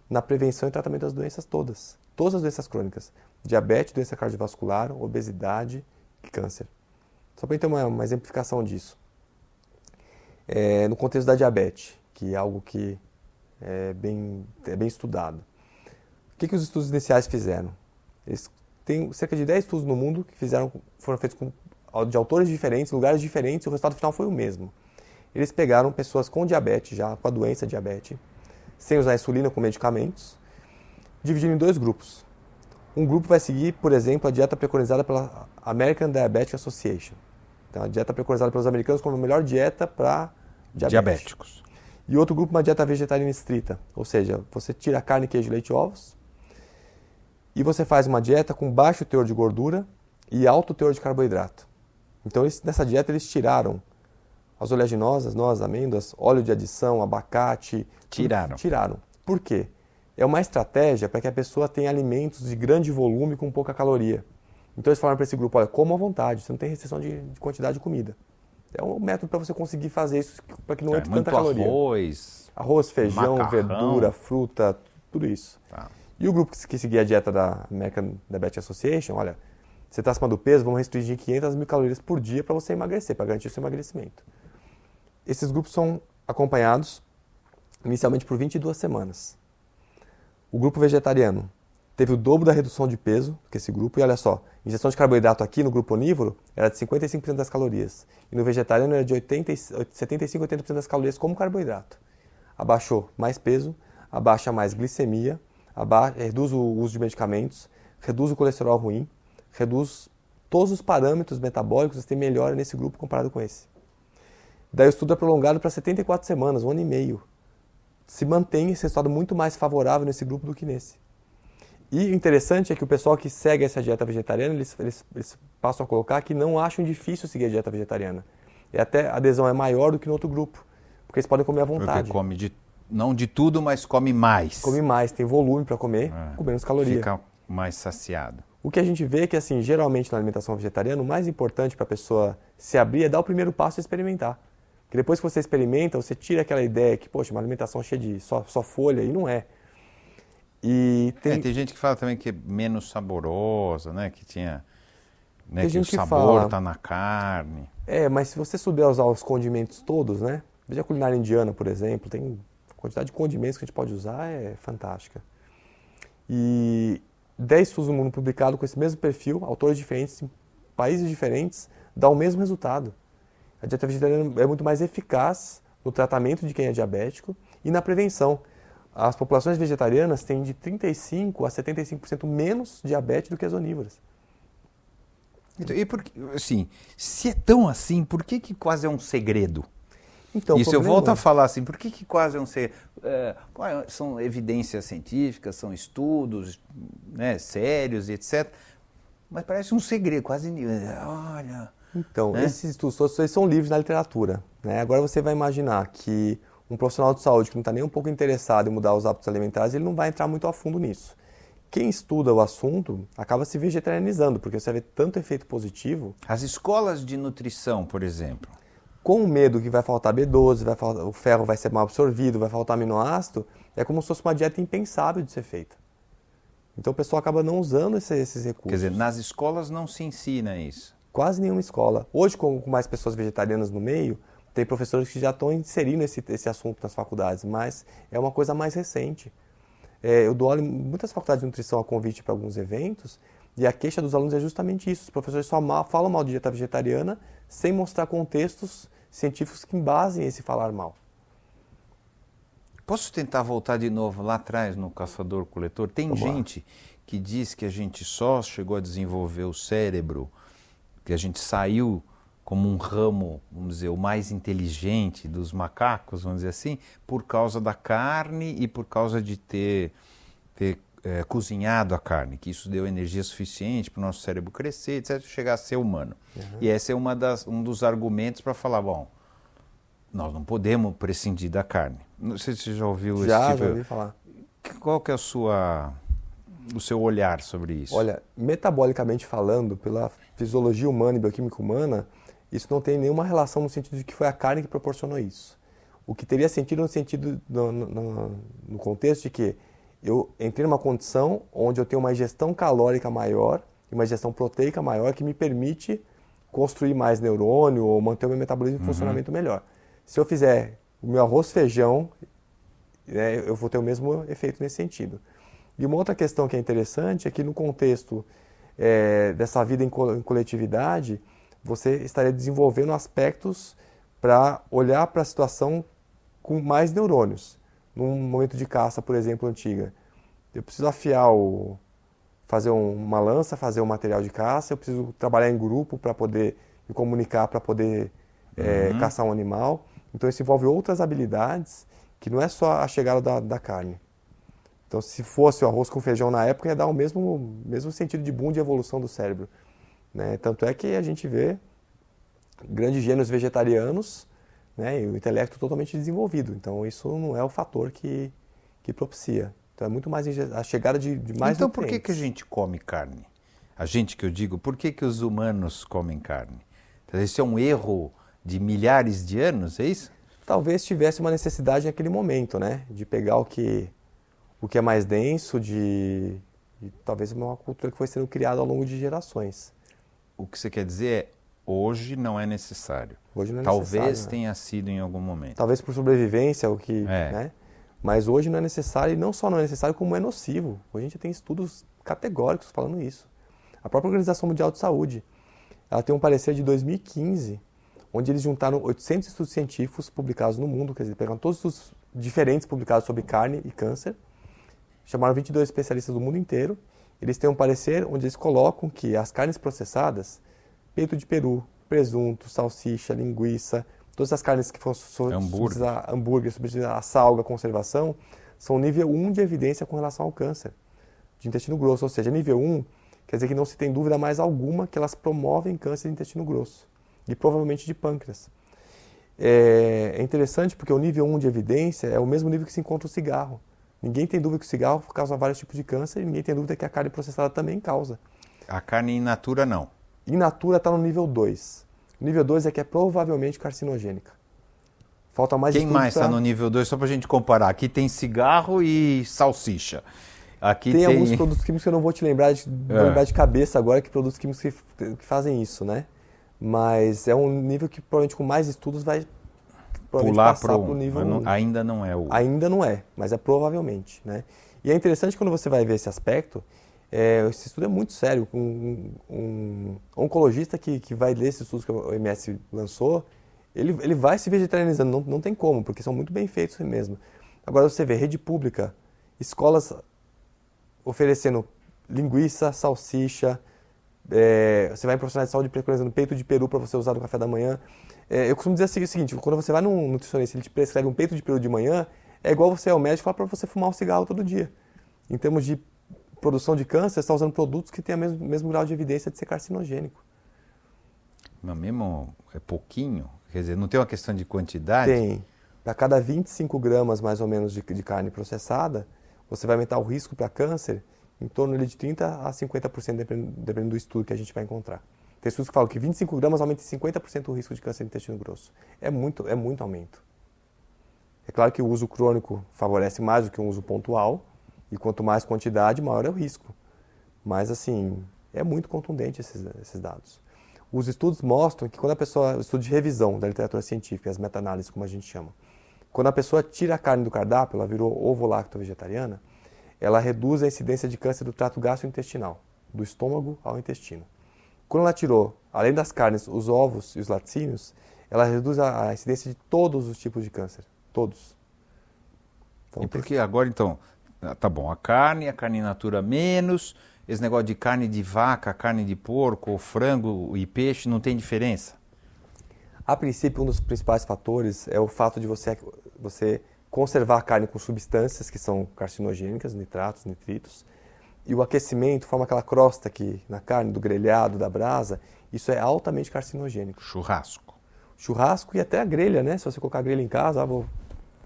na prevenção e tratamento das doenças todas, todas as doenças crônicas, diabetes, doença cardiovascular, obesidade e câncer. Só para a gente ter uma, uma exemplificação disso. É, no contexto da diabetes, que é algo que é bem, é bem estudado. O que, que os estudos iniciais fizeram? Eles têm cerca de 10 estudos no mundo que fizeram, foram feitos com, de autores diferentes, lugares diferentes, e o resultado final foi o mesmo. Eles pegaram pessoas com diabetes já, com a doença diabetes, sem usar insulina com medicamentos, dividindo em dois grupos. Um grupo vai seguir, por exemplo, a dieta preconizada pela American Diabetes Association, então, a dieta preconizada pelos americanos como a melhor dieta para diabéticos. diabéticos. E outro grupo, uma dieta vegetariana estrita, ou seja, você tira carne, queijo, leite e ovos, e você faz uma dieta com baixo teor de gordura e alto teor de carboidrato. Então, eles, nessa dieta, eles tiraram as oleaginosas, nozes, amêndoas, óleo de adição, abacate. Tiraram. Tiraram. Por quê? É uma estratégia para que a pessoa tenha alimentos de grande volume com pouca caloria. Então eles falaram para esse grupo, olha, coma à vontade, você não tem restrição de, de quantidade de comida. É um método para você conseguir fazer isso para que não é, entre tanta caloria. Arroz, arroz, feijão, macarrão. verdura, fruta, tudo isso. Tá. E o grupo que, que seguia a dieta da American Diabetes Association, olha, você está acima do peso, vamos restringir 500 mil calorias por dia para você emagrecer, para garantir o seu emagrecimento. Esses grupos são acompanhados inicialmente por 22 semanas. O grupo vegetariano teve o dobro da redução de peso que esse grupo. E olha só, injeção de carboidrato aqui no grupo onívoro era de 55% das calorias. E no vegetariano era de 80, 75 a 80% das calorias como carboidrato. Abaixou mais peso, abaixa mais glicemia, abaixa, reduz o uso de medicamentos, reduz o colesterol ruim, reduz todos os parâmetros metabólicos, você tem melhora nesse grupo comparado com esse. Daí o estudo é prolongado para 74 semanas, um ano e meio. Se mantém esse resultado muito mais favorável nesse grupo do que nesse. E o interessante é que o pessoal que segue essa dieta vegetariana, eles, eles, eles passam a colocar que não acham difícil seguir a dieta vegetariana. E é até a adesão é maior do que no outro grupo, porque eles podem comer à vontade. Porque come de, não de tudo, mas come mais. Come mais, tem volume para comer, é, com menos caloria. Fica mais saciado. O que a gente vê é que, assim, geralmente na alimentação vegetariana, o mais importante para a pessoa se abrir é dar o primeiro passo e experimentar. Porque depois que você experimenta, você tira aquela ideia que, poxa, uma alimentação cheia de só, só folha, e não é. E tem... É, tem gente que fala também que é menos saborosa, né? Que tinha. Né? Tem que gente o sabor fala... tá na carne. É, mas se você souber usar os condimentos todos, né? Veja a culinária indiana, por exemplo, tem a quantidade de condimentos que a gente pode usar é fantástica. E 10 estudos no mundo publicados com esse mesmo perfil, autores diferentes, em países diferentes, dá o mesmo resultado. A dieta vegetariana é muito mais eficaz no tratamento de quem é diabético e na prevenção as populações vegetarianas têm de 35% a 75% menos diabetes do que as onívoras. Então, e por, assim, se é tão assim, por que, que quase é um segredo? Então, Isso eu volto a falar assim, por que, que quase é um segredo? Eh, é, são evidências científicas, são estudos né, sérios e etc. Mas parece um segredo, quase. Olha. Então, né? esses estudos todos são livres na literatura. Né? Agora você vai imaginar que um profissional de saúde que não está nem um pouco interessado em mudar os hábitos alimentares, ele não vai entrar muito a fundo nisso. Quem estuda o assunto acaba se vegetarianizando, porque você vê tanto efeito positivo. As escolas de nutrição, por exemplo. Com o medo que vai faltar B12, vai faltar, o ferro vai ser mal absorvido, vai faltar aminoácido, é como se fosse uma dieta impensável de ser feita. Então o pessoal acaba não usando esse, esses recursos. Quer dizer, nas escolas não se ensina isso. Quase nenhuma escola. Hoje, com mais pessoas vegetarianas no meio, tem professores que já estão inserindo esse, esse assunto nas faculdades, mas é uma coisa mais recente. É, eu dou aula em muitas faculdades de nutrição a convite para alguns eventos, e a queixa dos alunos é justamente isso. Os professores só mal, falam mal de dieta vegetariana sem mostrar contextos científicos que embasem esse falar mal. Posso tentar voltar de novo lá atrás no caçador-coletor? Tem Vamos gente lá. que diz que a gente só chegou a desenvolver o cérebro, que a gente saiu como um ramo, vamos dizer, o mais inteligente dos macacos, vamos dizer assim, por causa da carne e por causa de ter, ter é, cozinhado a carne, que isso deu energia suficiente para o nosso cérebro crescer, etc., chegar a ser humano. Uhum. E esse é uma das, um dos argumentos para falar, bom, nós não podemos prescindir da carne. Não sei se você já ouviu já, esse tipo... Já, ouvi falar. Qual que é a sua o seu olhar sobre isso? Olha, metabolicamente falando, pela fisiologia humana e bioquímica humana, isso não tem nenhuma relação no sentido de que foi a carne que proporcionou isso. O que teria sentido no sentido no, no, no contexto de que eu entrei numa condição onde eu tenho uma ingestão calórica maior e uma ingestão proteica maior que me permite construir mais neurônio ou manter o meu metabolismo em uhum. funcionamento melhor. Se eu fizer o meu arroz feijão, né, eu vou ter o mesmo efeito nesse sentido. E uma outra questão que é interessante é que no contexto é, dessa vida em coletividade, você estaria desenvolvendo aspectos para olhar para a situação com mais neurônios. Num momento de caça, por exemplo, antiga, eu preciso afiar o, fazer uma lança, fazer um material de caça, eu preciso trabalhar em grupo para poder me comunicar, para poder é, caçar um animal. Então isso envolve outras habilidades que não é só a chegada da, da carne. Então se fosse o arroz com feijão na época, ia dar o mesmo, mesmo sentido de boom de evolução do cérebro. Né? Tanto é que a gente vê grandes gênios vegetarianos né? e o intelecto totalmente desenvolvido. Então, isso não é o fator que, que propicia. Então, é muito mais a chegada de, de mais Então, nutrientes. por que, que a gente come carne? A gente que eu digo, por que, que os humanos comem carne? Esse é um erro de milhares de anos, é isso? Talvez tivesse uma necessidade naquele momento, né? De pegar o que, o que é mais denso, de, de talvez uma cultura que foi sendo criada ao longo de gerações o que você quer dizer é hoje não é necessário. Hoje não é Talvez necessário, né? tenha sido em algum momento. Talvez por sobrevivência, o que. É. Né? Mas hoje não é necessário, e não só não é necessário, como é nocivo. Hoje a gente tem estudos categóricos falando isso. A própria Organização Mundial de Saúde ela tem um parecer de 2015, onde eles juntaram 800 estudos científicos publicados no mundo, quer dizer, pegaram todos os diferentes publicados sobre carne e câncer, chamaram 22 especialistas do mundo inteiro eles têm um parecer onde eles colocam que as carnes processadas, peito de peru, presunto, salsicha, linguiça, todas as carnes que foram é substituídas a hambúrguer, substituídas a salga, a conservação, são nível 1 de evidência com relação ao câncer de intestino grosso. Ou seja, nível 1 quer dizer que não se tem dúvida mais alguma que elas promovem câncer de intestino grosso e provavelmente de pâncreas. É, é interessante porque o nível 1 de evidência é o mesmo nível que se encontra o cigarro. Ninguém tem dúvida que o cigarro causa vários tipos de câncer e ninguém tem dúvida que a carne processada também causa. A carne in natura não. In natura está no nível 2. nível 2 é que é provavelmente carcinogênica. Falta mais Quem mais está pra... no nível 2? Só para a gente comparar. Aqui tem cigarro e salsicha. Aqui tem, tem... alguns produtos químicos que eu não vou te lembrar de, é. lembrar de cabeça agora, que produtos químicos que, que fazem isso, né? Mas é um nível que provavelmente com mais estudos vai pular para o nível não, Ainda não é o. Ainda não é, mas é provavelmente. Né? E é interessante quando você vai ver esse aspecto. É, esse estudo é muito sério. Um, um oncologista que, que vai ler esses estudos que a OMS lançou, ele, ele vai se vegetarianizando, não, não tem como, porque são muito bem feitos mesmo. Agora você vê rede pública, escolas oferecendo linguiça, salsicha, é, você vai em profissionais de saúde preconizando peito de peru para você usar no café da manhã. É, eu costumo dizer assim, o seguinte: quando você vai num nutricionista e ele te prescreve um peito de peru de manhã, é igual você ao médico falar para você fumar um cigarro todo dia. Em termos de produção de câncer, você está usando produtos que têm o mesmo, mesmo grau de evidência de ser carcinogênico. Mas mesmo é pouquinho? Quer dizer, não tem uma questão de quantidade? Tem. Para cada 25 gramas mais ou menos de, de carne processada, você vai aumentar o risco para câncer em torno de 30% a 50%, dependendo, do estudo que a gente vai encontrar. Tem estudos que falam que 25 gramas aumenta em 50% o risco de câncer de intestino grosso. É muito, é muito aumento. É claro que o uso crônico favorece mais do que um uso pontual, e quanto mais quantidade, maior é o risco. Mas, assim, é muito contundente esses, esses dados. Os estudos mostram que quando a pessoa, estudo de revisão da literatura científica, as meta-análises, como a gente chama, quando a pessoa tira a carne do cardápio, ela virou ovo-lacto vegetariana, ela reduz a incidência de câncer do trato gastrointestinal, do estômago ao intestino. Quando ela tirou, além das carnes, os ovos e os laticínios, ela reduz a, incidência de todos os tipos de câncer, todos. Então, e porque agora então, ah, tá bom, a carne, a carne natura menos, esse negócio de carne de vaca, carne de porco, frango e peixe, não tem diferença? A princípio, um dos principais fatores é o fato de você, você conservar a carne com substâncias que são carcinogênicas, nitratos, nitritos, e o aquecimento forma aquela crosta aqui na carne, do grelhado, da brasa, isso é altamente carcinogênico. Churrasco. Churrasco e até a grelha, né? Se você colocar a grelha em casa, ah, vou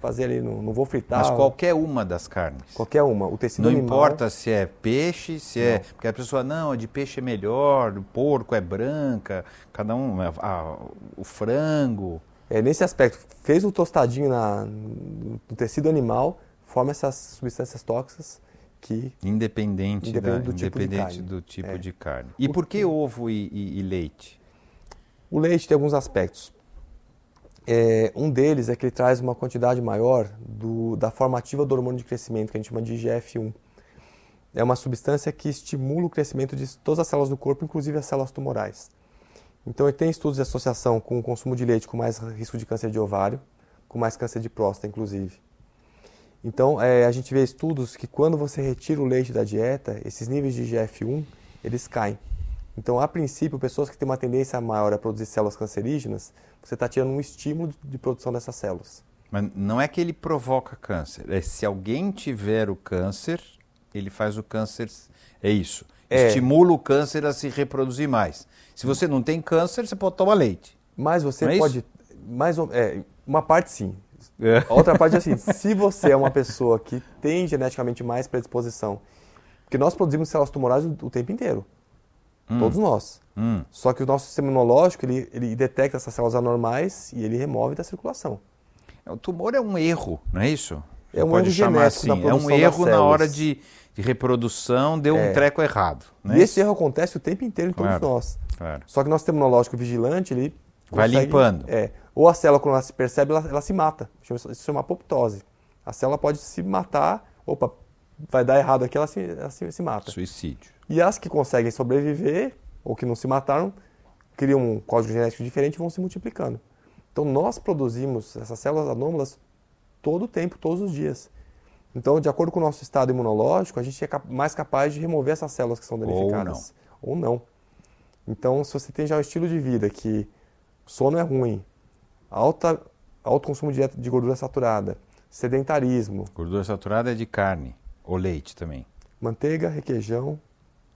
fazer ali, não, não vou fritar. Mas qualquer uma das carnes. Qualquer uma. O tecido não animal... importa se é peixe, se é. Porque a pessoa, não, de peixe é melhor, o porco é branca, cada um. A, a, o frango é, nesse aspecto, fez um tostadinho na, no tecido animal, forma essas substâncias tóxicas que... Independente, da, do, tipo independente tipo do tipo é. de carne. E por que ovo e, e, e, leite? O leite tem alguns aspectos. É, um deles é que ele traz uma quantidade maior do, da formativa do hormônio de crescimento, que a gente chama de IGF-1. É uma substância que estimula o crescimento de todas as células do corpo, inclusive as células tumorais. Então, tem estudos de associação com o consumo de leite com mais risco de câncer de ovário, com mais câncer de próstata, inclusive. Então, é, a gente vê estudos que quando você retira o leite da dieta, esses níveis de GF1, eles caem. Então, a princípio, pessoas que têm uma tendência maior a produzir células cancerígenas, você está tirando um estímulo de produção dessas células. Mas não é que ele provoca câncer, é se alguém tiver o câncer, ele faz o câncer. É isso. É. Estimula o câncer a se reproduzir mais. Se você não tem câncer, você pode tomar leite. Mas você é pode. Mais um, é, uma parte sim. É. A outra parte é assim: se você é uma pessoa que tem geneticamente mais predisposição, porque nós produzimos células tumorais o, o tempo inteiro. Hum. Todos nós. Hum. Só que o nosso sistema imunológico ele, ele detecta essas células anormais e ele remove da circulação. É, o tumor é um erro, não é isso? É, assim, é um erro assim. É um erro na hora de, de reprodução, deu é. um treco errado. Né? E esse erro acontece o tempo inteiro em todos claro. nós. Claro. Só que nosso terminológico vigilante, ele. Consegue, Vai limpando. É. Ou a célula, quando ela se percebe, ela, ela se mata. Isso chama apoptose. A célula pode se matar. Opa, vai dar errado aqui, ela se, ela se, se, mata. Suicídio. E as que conseguem sobreviver, ou que não se mataram, criam um código genético diferente e vão se multiplicando. Então nós produzimos essas células anômalas todo o tempo, todos os dias. Então, de acordo com o nosso estado imunológico, a gente é mais capaz de remover essas células que são danificadas. Ou não. Ou não. Então, se você tem já um estilo de vida que sono é ruim, alta, alto consumo de, de gordura saturada, sedentarismo. Gordura saturada é de carne ou leite também. Manteiga, requeijão,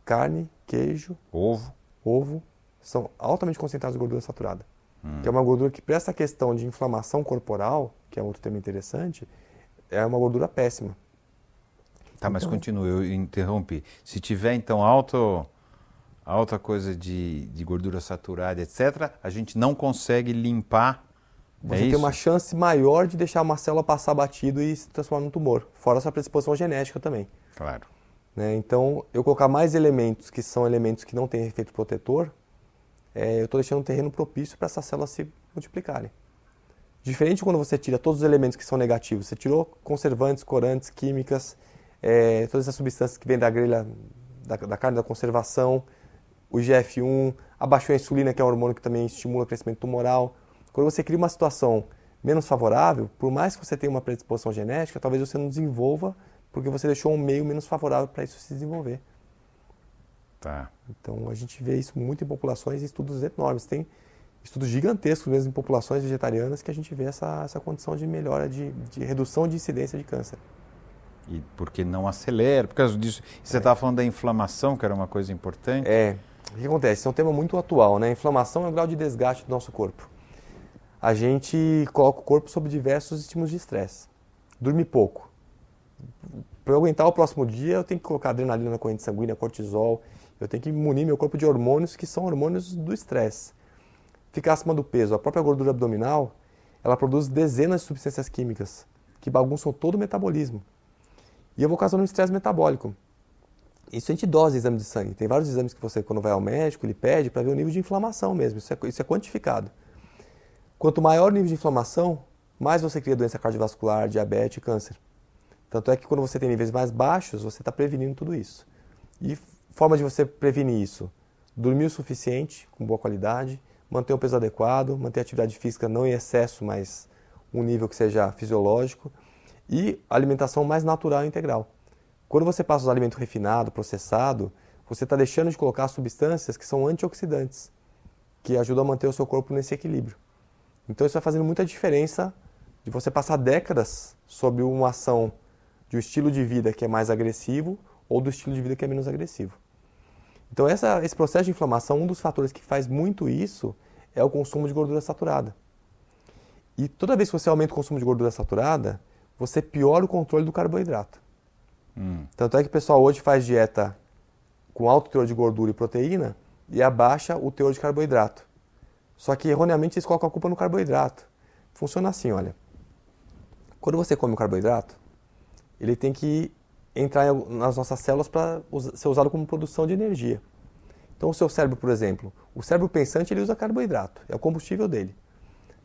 carne, queijo. Ovo. Ovo são altamente concentrados em gordura saturada. Hum. Que é uma gordura que, para essa questão de inflamação corporal, que é outro tema interessante, é uma gordura péssima. Tá, então, mas continue, eu interrompi. Se tiver, então, alto, alta coisa de, de gordura saturada, etc., a gente não consegue limpar. É Você é tem isso? uma chance maior de deixar uma célula passar batido e se transformar num tumor. Fora essa predisposição genética também. Claro. Né? Então, eu colocar mais elementos que são elementos que não têm efeito protetor, é, eu estou deixando um terreno propício para essas células se multiplicarem. Diferente quando você tira todos os elementos que são negativos, você tirou conservantes, corantes, químicas, é, todas essas substâncias que vêm da grelha da, da, carne da conservação, o GF1, abaixou a insulina, que é um hormônio que também estimula o crescimento tumoral. Quando você cria uma situação menos favorável, por mais que você tenha uma predisposição genética, talvez você não desenvolva porque você deixou um meio menos favorável para isso se desenvolver. Tá. Então a gente vê isso muito em populações e estudos enormes. Tem estudos gigantescos mesmo em populações vegetarianas que a gente vê essa, essa condição de melhora, de, de redução de incidência de câncer. E porque não acelera, por causa disso. você estava é. falando da inflamação, que era uma coisa importante. É. O que acontece? Isso é um tema muito atual, né? A inflamação é um grau de desgaste do nosso corpo. A gente coloca o corpo sob diversos estímulos de estresse. Dormir pouco. Para aguentar o próximo dia, eu tenho que colocar adrenalina na corrente sanguínea, cortisol. Eu tenho que munir meu corpo de hormônios que são hormônios do estresse. Ficar acima do peso, a própria gordura abdominal, ela produz dezenas de substâncias químicas que bagunçam todo o metabolismo. E eu vou causando um estresse metabólico. Isso a gente dose exame de sangue. Tem vários exames que você, quando vai ao médico, ele pede para ver o nível de inflamação mesmo. Isso é, isso é quantificado. Quanto maior o nível de inflamação, mais você cria doença cardiovascular, diabetes e câncer. Tanto é que quando você tem níveis mais baixos, você está prevenindo tudo isso. E Forma de você prevenir isso: dormir o suficiente, com boa qualidade, manter o peso adequado, manter a atividade física não em excesso, mas um nível que seja fisiológico, e alimentação mais natural e integral. Quando você passa os alimentos refinados, processados, você está deixando de colocar substâncias que são antioxidantes, que ajudam a manter o seu corpo nesse equilíbrio. Então isso vai fazendo muita diferença de você passar décadas sob uma ação de um estilo de vida que é mais agressivo ou do estilo de vida que é menos agressivo. Então essa, esse processo de inflamação, um dos fatores que faz muito isso é o consumo de gordura saturada. E toda vez que você aumenta o consumo de gordura saturada, você piora o controle do carboidrato. Hum. Tanto é que o pessoal hoje faz dieta com alto teor de gordura e proteína e abaixa o teor de carboidrato. Só que erroneamente eles colocam a culpa no carboidrato. Funciona assim, olha. Quando você come o carboidrato, ele tem que entrar nas nossas células para ser usado como produção de energia. Então o seu cérebro, por exemplo, o cérebro pensante ele usa carboidrato, é o combustível dele.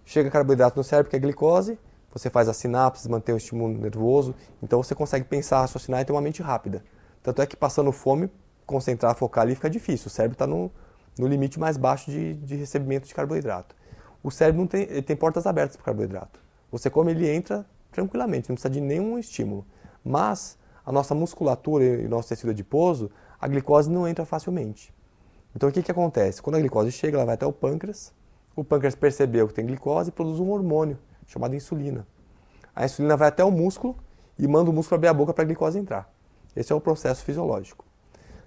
Chega carboidrato no cérebro, que é glicose, você faz as sinapses, mantém o estímulo nervoso, então você consegue pensar, raciocinar e ter uma mente rápida. Tanto é que passando fome, concentrar, focar ali fica difícil, o cérebro está no, no limite mais baixo de, de recebimento de carboidrato. O cérebro não tem, tem portas abertas para carboidrato. Você come, ele entra tranquilamente, não precisa de nenhum estímulo. Mas a nossa musculatura e o nosso tecido adiposo, a glicose não entra facilmente. Então o que, que acontece? Quando a glicose chega, ela vai até o pâncreas, o pâncreas percebeu que tem glicose e produz um hormônio chamado insulina. A insulina vai até o músculo e manda o músculo abrir a boca para a glicose entrar. Esse é o processo fisiológico.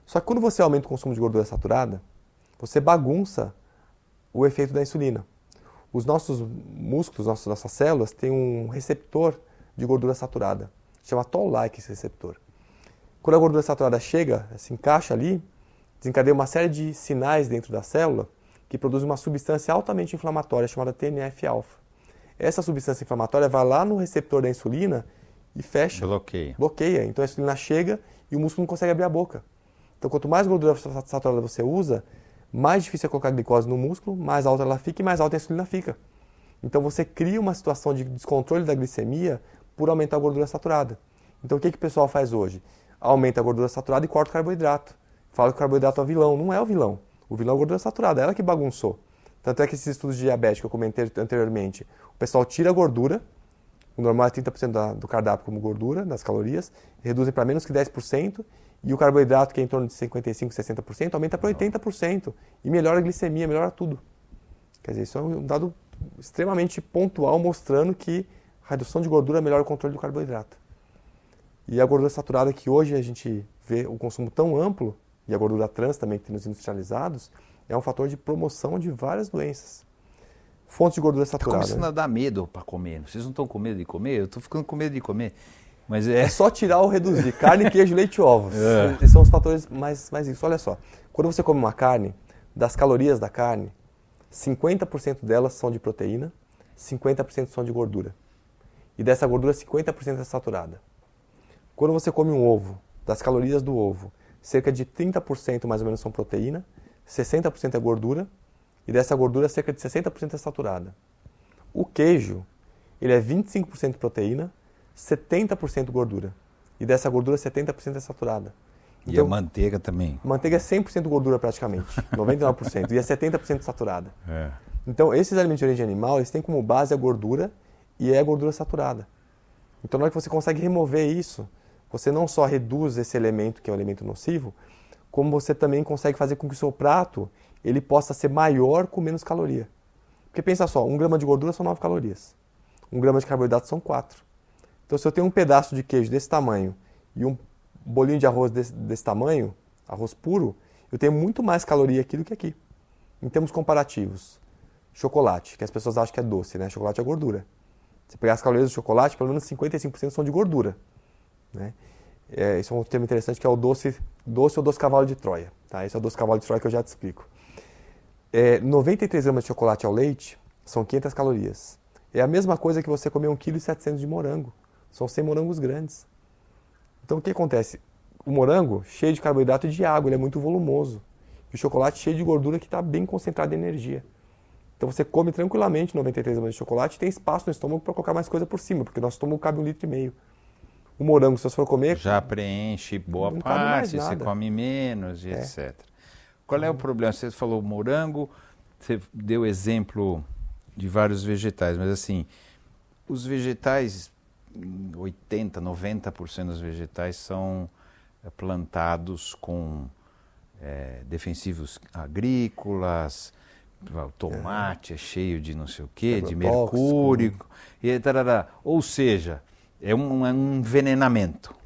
Só que quando você aumenta o consumo de gordura saturada, você bagunça o efeito da insulina. Os nossos músculos, nossas células, têm um receptor de gordura saturada chama toll-like é esse receptor. Quando a gordura saturada chega, se encaixa ali, desencadeia uma série de sinais dentro da célula que produz uma substância altamente inflamatória chamada TNF-alfa. Essa substância inflamatória vai lá no receptor da insulina e fecha. Bloqueia. Bloqueia. Então a insulina chega e o músculo não consegue abrir a boca. Então quanto mais gordura saturada você usa, mais difícil é colocar glicose no músculo, mais alta ela fica e mais alta a insulina fica. Então você cria uma situação de descontrole da glicemia por aumentar a gordura saturada. Então o que, que o pessoal faz hoje? Aumenta a gordura saturada e corta o carboidrato. Fala que o carboidrato é o vilão. Não é o vilão. O vilão é a gordura saturada, é ela que bagunçou. Tanto é que esses estudos de diabetes que eu comentei anteriormente, o pessoal tira a gordura, o normal é 30% da, do cardápio como gordura, das calorias, reduzem para menos que 10%, e o carboidrato, que é em torno de 55%, 60%, aumenta para 80%, e melhora a glicemia, melhora tudo. Quer dizer, isso é um dado extremamente pontual, mostrando que a redução de gordura melhora o controle do carboidrato. E a gordura saturada que hoje a gente vê o consumo tão amplo, e a gordura trans também que tem nos industrializados, é um fator de promoção de várias doenças. Fontes de gordura saturada. Tá começando né? a dar medo para comer. Vocês não estão com medo de comer? Eu estou ficando com medo de comer. Mas é... é só tirar ou reduzir. Carne, queijo, leite e ovos. É. Esses são os fatores mais, mais isso. Olha só. Quando você come uma carne, das calorias da carne, 50% delas são de proteína, 50% são de gordura e dessa gordura 50% é saturada. Quando você come um ovo, das calorias do ovo, cerca de 30% mais ou menos são proteína, 60% é gordura e dessa gordura cerca de 60% é saturada. O queijo, ele é 25% proteína, 70% gordura e dessa gordura 70% é saturada. Então, e a então, manteiga também. Manteiga é 100% gordura praticamente, 99%, e é 70% saturada. É. Então, esses alimentos de origem animal, eles têm como base a gordura e é gordura saturada. Então, na hora que você consegue remover isso, você não só reduz esse elemento, que é o um elemento nocivo, como você também consegue fazer com que o seu prato ele possa ser maior com menos caloria. Porque pensa só, um grama de gordura são 9 calorias. Um grama de carboidrato são 4. Então, se eu tenho um pedaço de queijo desse tamanho e um bolinho de arroz desse, desse tamanho, arroz puro, eu tenho muito mais caloria aqui do que aqui. Em termos comparativos, chocolate, que as pessoas acham que é doce, né? Chocolate é gordura você pegar as calorias do chocolate, pelo menos 55% são de gordura. Né? É, esse é um outro tema interessante que é o doce, doce ou doce cavalo de Troia. Tá? Esse é o doce cavalo de Troia que eu já te explico. É, 93 gramas de chocolate ao leite são 500 calorias. É a mesma coisa que você comer 1,7 kg de morango. São 100 morangos grandes. Então o que acontece? O morango, cheio de carboidrato e de água, ele é muito volumoso. E o chocolate cheio de gordura que está bem concentrado em energia. Então você come tranquilamente 93 gramas de chocolate e tem espaço no estômago para colocar mais coisa por cima, porque nosso estômago cabe um litro e meio. O morango, se você for comer. Já preenche boa parte, você come menos e é. etc. Qual é o problema? Você falou morango, você deu exemplo de vários vegetais, mas assim, os vegetais, 80, 90% dos vegetais são é, plantados com é, defensivos agrícolas, o tomate é. é cheio de não sei o quê, de né? mercúrio, e tarará. Ou seja, é um, é um envenenamento. Tá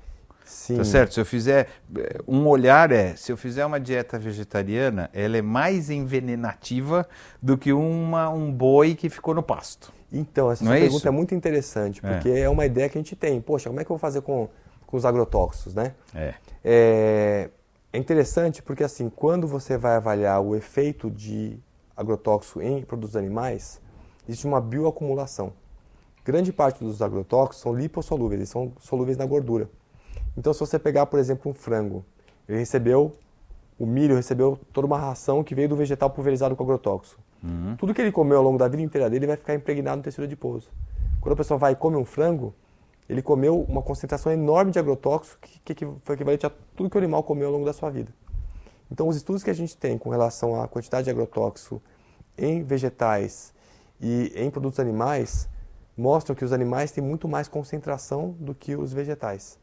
Sim. Tá certo? Se eu fizer. Eh, um olhar é: se eu fizer uma dieta vegetariana, ela é mais envenenativa do que uma, um boi que ficou no pasto. Então, essa é pergunta é isso? é muito interessante, é. porque é. é. uma ideia que a gente tem. Poxa, como é que eu vou fazer com, com os agrotóxicos, né? É. é. é interessante porque, assim, quando você vai avaliar o efeito de agrotóxico em produtos animais, existe uma bioacumulação. Grande parte dos agrotóxicos são lipossolúveis, eles são solúveis na gordura. Então, se você pegar, por exemplo, um frango, ele recebeu, o milho recebeu toda uma ração que veio do vegetal pulverizado com agrotóxico. Uhum. Tudo que ele comeu ao longo da vida inteira dele vai ficar impregnado no tecido adiposo. Quando a pessoa vai e come um frango, ele comeu uma concentração enorme de agrotóxico que, que foi equivalente a tudo que o animal comeu ao longo da sua vida. Então, os estudos que a gente tem com relação à quantidade de agrotóxico em vegetais e em produtos animais mostram que os animais têm muito mais concentração do que os vegetais.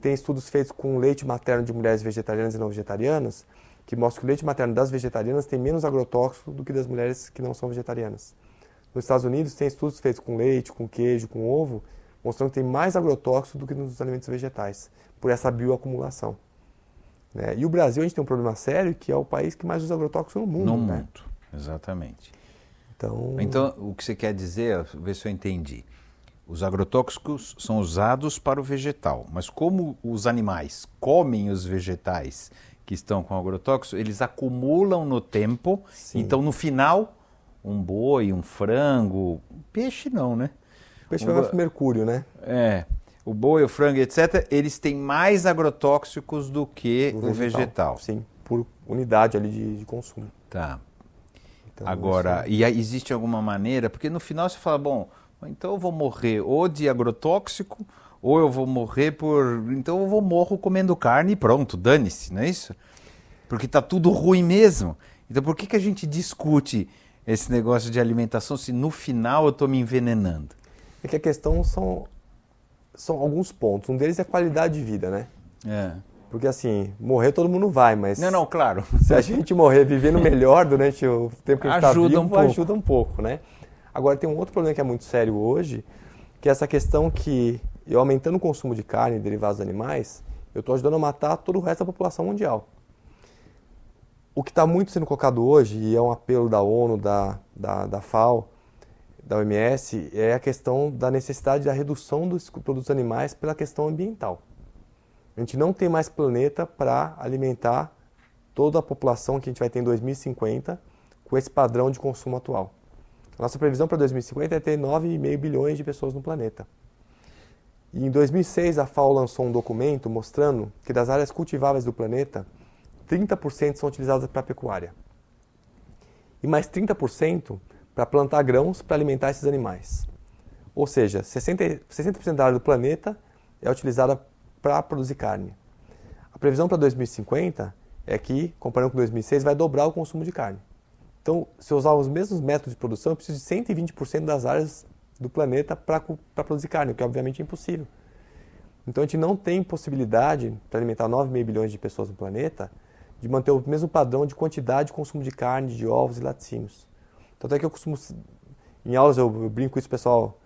Tem estudos feitos com leite materno de mulheres vegetarianas e não vegetarianas que mostram que o leite materno das vegetarianas tem menos agrotóxico do que das mulheres que não são vegetarianas. Nos Estados Unidos tem estudos feitos com leite, com queijo, com ovo, mostrando que tem mais agrotóxico do que nos alimentos vegetais, por essa bioacumulação. Né? E o Brasil, a gente tem um problema sério que é o país que mais usa agrotóxico no mundo. No né? mundo, exatamente. Então... então, o que você quer dizer, ver se eu entendi. Os agrotóxicos são usados para o vegetal, mas como os animais comem os vegetais que estão com agrotóxico, eles acumulam no tempo. Sim. Então, no final, um boi, um frango, peixe não, né? O peixe um... o nosso mercúrio, né? É, o boi, o frango, etc., eles têm mais agrotóxicos do que o vegetal. O vegetal. Sim, por unidade ali de, de consumo. Tá. Então, Agora, é e existe alguma maneira? Porque no final você fala, bom, então eu vou morrer ou de agrotóxico, ou eu vou morrer por. Então eu vou morro comendo carne e pronto, dane-se, não é isso? Porque está tudo ruim mesmo. Então por que, que a gente discute esse negócio de alimentação se no final eu estou me envenenando? É que a questão são são alguns pontos. Um deles é qualidade de vida, né? É. Porque assim, morrer todo mundo vai, mas. Não, não, claro. Se a gente morrer vivendo melhor durante o tempo que a gente está vivo, um pouco. ajuda um pouco, né? Agora tem um outro problema que é muito sério hoje, que é essa questão que eu aumentando o consumo de carne e derivados animais, eu estou ajudando a matar todo o resto da população mundial. O que está muito sendo colocado hoje, e é um apelo da ONU, da, da, da FAO, da OMS é a questão da necessidade da redução dos produtos animais pela questão ambiental. A gente não tem mais planeta para alimentar toda a população que a gente vai ter em 2050 com esse padrão de consumo atual. A nossa previsão para 2050 é ter 9,5 bilhões de pessoas no planeta. E em 2006, a FAO lançou um documento mostrando que das áreas cultiváveis do planeta, 30% são utilizadas para a pecuária. E mais 30% para plantar grãos para alimentar esses animais. Ou seja, 60%, 60 da área do planeta é utilizada para produzir carne. A previsão para 2050 é que, comparando com 2006, vai dobrar o consumo de carne. Então, se eu usar os mesmos métodos de produção, eu preciso de 120% das áreas do planeta para produzir carne, o que obviamente é impossível. Então, a gente não tem possibilidade, para alimentar 9,5 bilhões de pessoas no planeta, de manter o mesmo padrão de quantidade de consumo de carne, de ovos e laticínios. Tanto é que eu costumo, em aulas eu brinco isso, pessoal,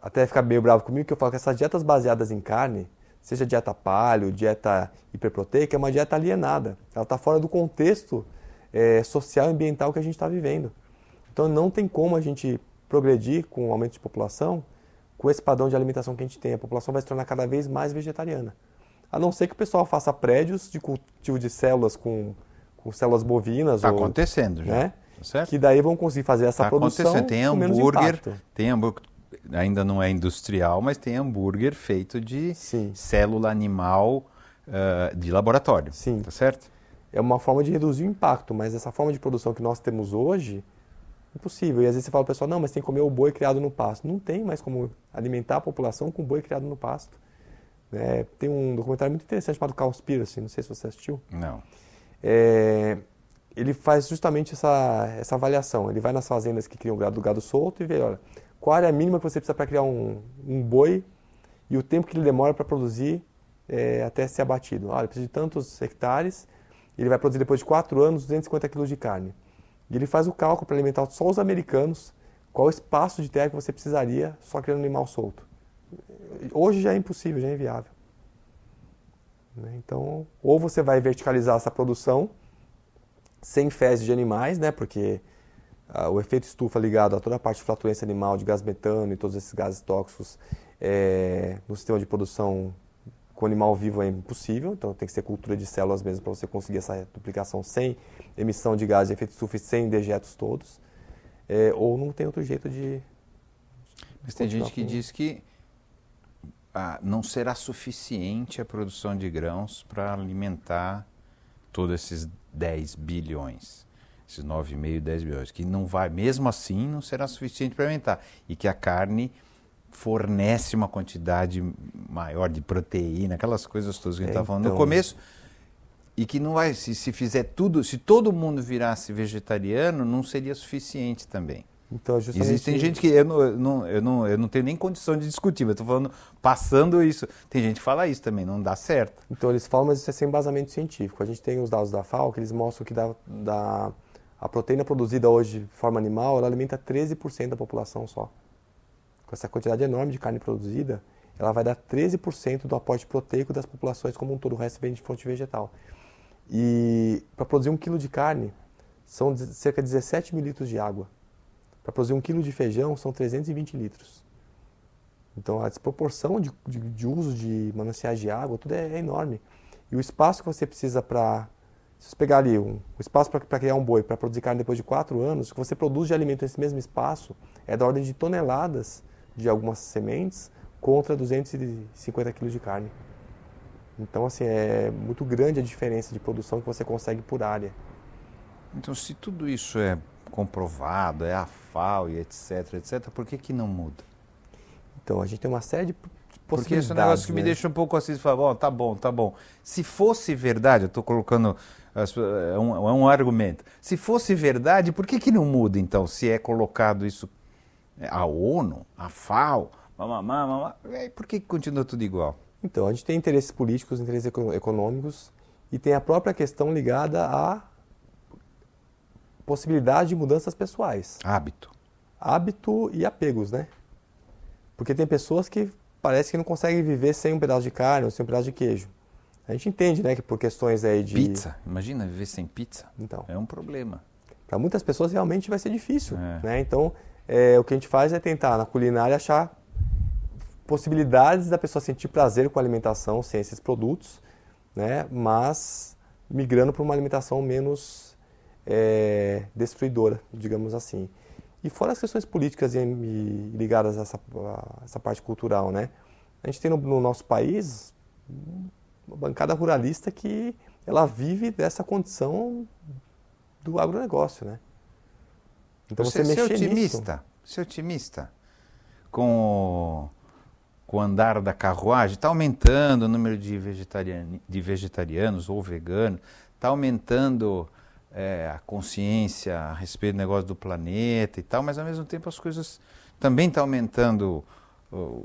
até ficar meio bravo comigo, que eu falo que essas dietas baseadas em carne, seja dieta palho, dieta hiperproteica, é uma dieta alienada. Ela está fora do contexto é, social e ambiental que a gente está vivendo. Então não tem como a gente progredir com o aumento de população com esse padrão de alimentação que a gente tem. A população vai se tornar cada vez mais vegetariana. A não ser que o pessoal faça prédios de cultivo de células com, com células bovinas. Está acontecendo né? já. Certo. Que daí vão conseguir fazer essa tá produção. Tem hambúrguer, tem hambúrguer, ainda não é industrial, mas tem hambúrguer feito de Sim. célula animal uh, de laboratório. Sim. Tá certo? É uma forma de reduzir o impacto, mas essa forma de produção que nós temos hoje, impossível. E às vezes você fala para pessoal, não, mas tem que comer o boi criado no pasto. Não tem mais como alimentar a população com boi criado no pasto. É, tem um documentário muito interessante chamado Cowspiracy, não sei se você assistiu. Não. É, ele faz justamente essa, essa avaliação. Ele vai nas fazendas que criam o gado gado solto e vê, olha, qual é a área mínima que você precisa para criar um, um boi e o tempo que ele demora para produzir é, até ser abatido. Olha, ah, ele precisa de tantos hectares, ele vai produzir depois de 4 anos 250 quilos de carne. E ele faz o cálculo para alimentar só os americanos, qual espaço de terra que você precisaria só criando um animal solto. Hoje já é impossível, já é inviável. Né, então, ou você vai verticalizar essa produção, sem fezes de animais, né? Porque ah, o efeito estufa ligado a toda a parte de flatulência animal, de gás metano e todos esses gases tóxicos é, no sistema de produção com animal vivo é impossível, então tem que ser cultura de células mesmo para você conseguir essa duplicação sem emissão de gases de efeito estufa e sem dejetos todos. É, ou não tem outro jeito de. Mas tem gente que com... diz que ah, não será suficiente a produção de grãos para alimentar todos esses 10 bilhões. Esses 9,5, 10 bilhões. Que não vai, mesmo assim, não será suficiente para aumentar. E que a carne fornece uma quantidade maior de proteína, aquelas coisas todas que a gente estava então... falando no então. começo. E que não vai, se, se fizer tudo, se todo mundo virasse vegetariano, não seria suficiente também. Então, é justamente... Existem gente que eu não, eu, não, eu, não, eu não tenho nem condição de discutir, mas estou falando, passando isso. Tem gente que fala isso também, não dá certo. Então eles falam, mas isso é sem basamento científico. A gente tem os dados da FAO que eles mostram que da, da, a proteína produzida hoje de forma animal, ela alimenta 13% da população só. Com essa quantidade enorme de carne produzida, ela vai dar 13% do aporte proteico das populações como um todo, o resto vem de fonte vegetal. E para produzir um quilo de carne, são cerca de 17 mil litros de água. Para produzir um quilo de feijão são 320 litros. Então a desproporção de, de, de uso de mananciais de água, tudo é, é, enorme. E o espaço que você precisa para. Se você pegar ali um, o espaço para criar um boi para produzir carne depois de 4 anos, o que você produz de alimento nesse mesmo espaço é da ordem de toneladas de algumas sementes contra 250 quilos de carne. Então, assim, é muito grande a diferença de produção que você consegue por área. Então, se tudo isso é comprovado, é a FAO e etc, etc, por que, que não muda? Então, a gente tem uma série de possibilidades. Porque esse é um negócio que né? me deixa um pouco assim, você fala bom, tá bom, tá bom. Se fosse verdade, eu estou colocando, é um, é um, argumento, se fosse verdade, por que, que não muda então, se é colocado isso, é, a ONU, a FAO, mamamá, mamá, por que, que continua tudo igual? Então, a gente tem interesses políticos, interesses econômicos e tem a própria questão ligada à possibilidade de mudanças pessoais. Hábito. Hábito e apegos, né? Porque tem pessoas que parece que não conseguem viver sem um pedaço de carne ou sem um pedaço de queijo. A gente entende, né, que por questões aí de pizza, imagina viver sem pizza. Então, é um problema. Para muitas pessoas realmente vai ser difícil, é. né? Então, é, o que a gente faz é tentar na culinária achar possibilidades da pessoa sentir prazer com a alimentação sem esses produtos, né? Mas migrando para uma alimentação menos é, destruidora, digamos assim. E fora as questões políticas ligadas a essa, a essa, parte cultural, né? A gente tem no, no, nosso país uma bancada ruralista que ela vive dessa condição do agronegócio, né? Então você, você é otimista, nisso... é otimista com o, com o andar da carruagem? Está aumentando o número de, de vegetarianos ou veganos, está aumentando é, a consciência a respeito do negócio do planeta e tal, mas ao mesmo tempo as coisas também estão tá aumentando,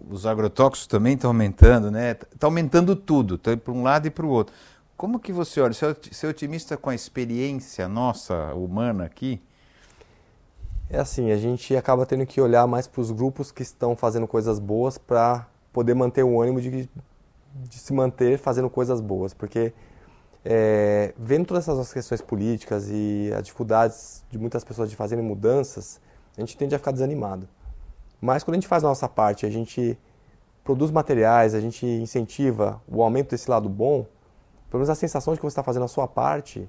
os agrotóxicos também estão tá aumentando, né? Está tá aumentando tudo, tá para um lado e para o outro. Como que você olha? É você é otimista com a experiência nossa, humana aqui? É assim, a gente acaba tendo que olhar mais para os grupos que estão fazendo coisas boas para poder manter o ânimo de, de se manter fazendo coisas boas, porque é, vendo todas essas nossas questões políticas e as dificuldades de muitas pessoas de fazerem mudanças, a gente tende a ficar desanimado. Mas quando a gente faz a nossa parte, a gente produz materiais, a gente incentiva o aumento desse lado bom, pelo menos a sensação de que você está fazendo a sua parte,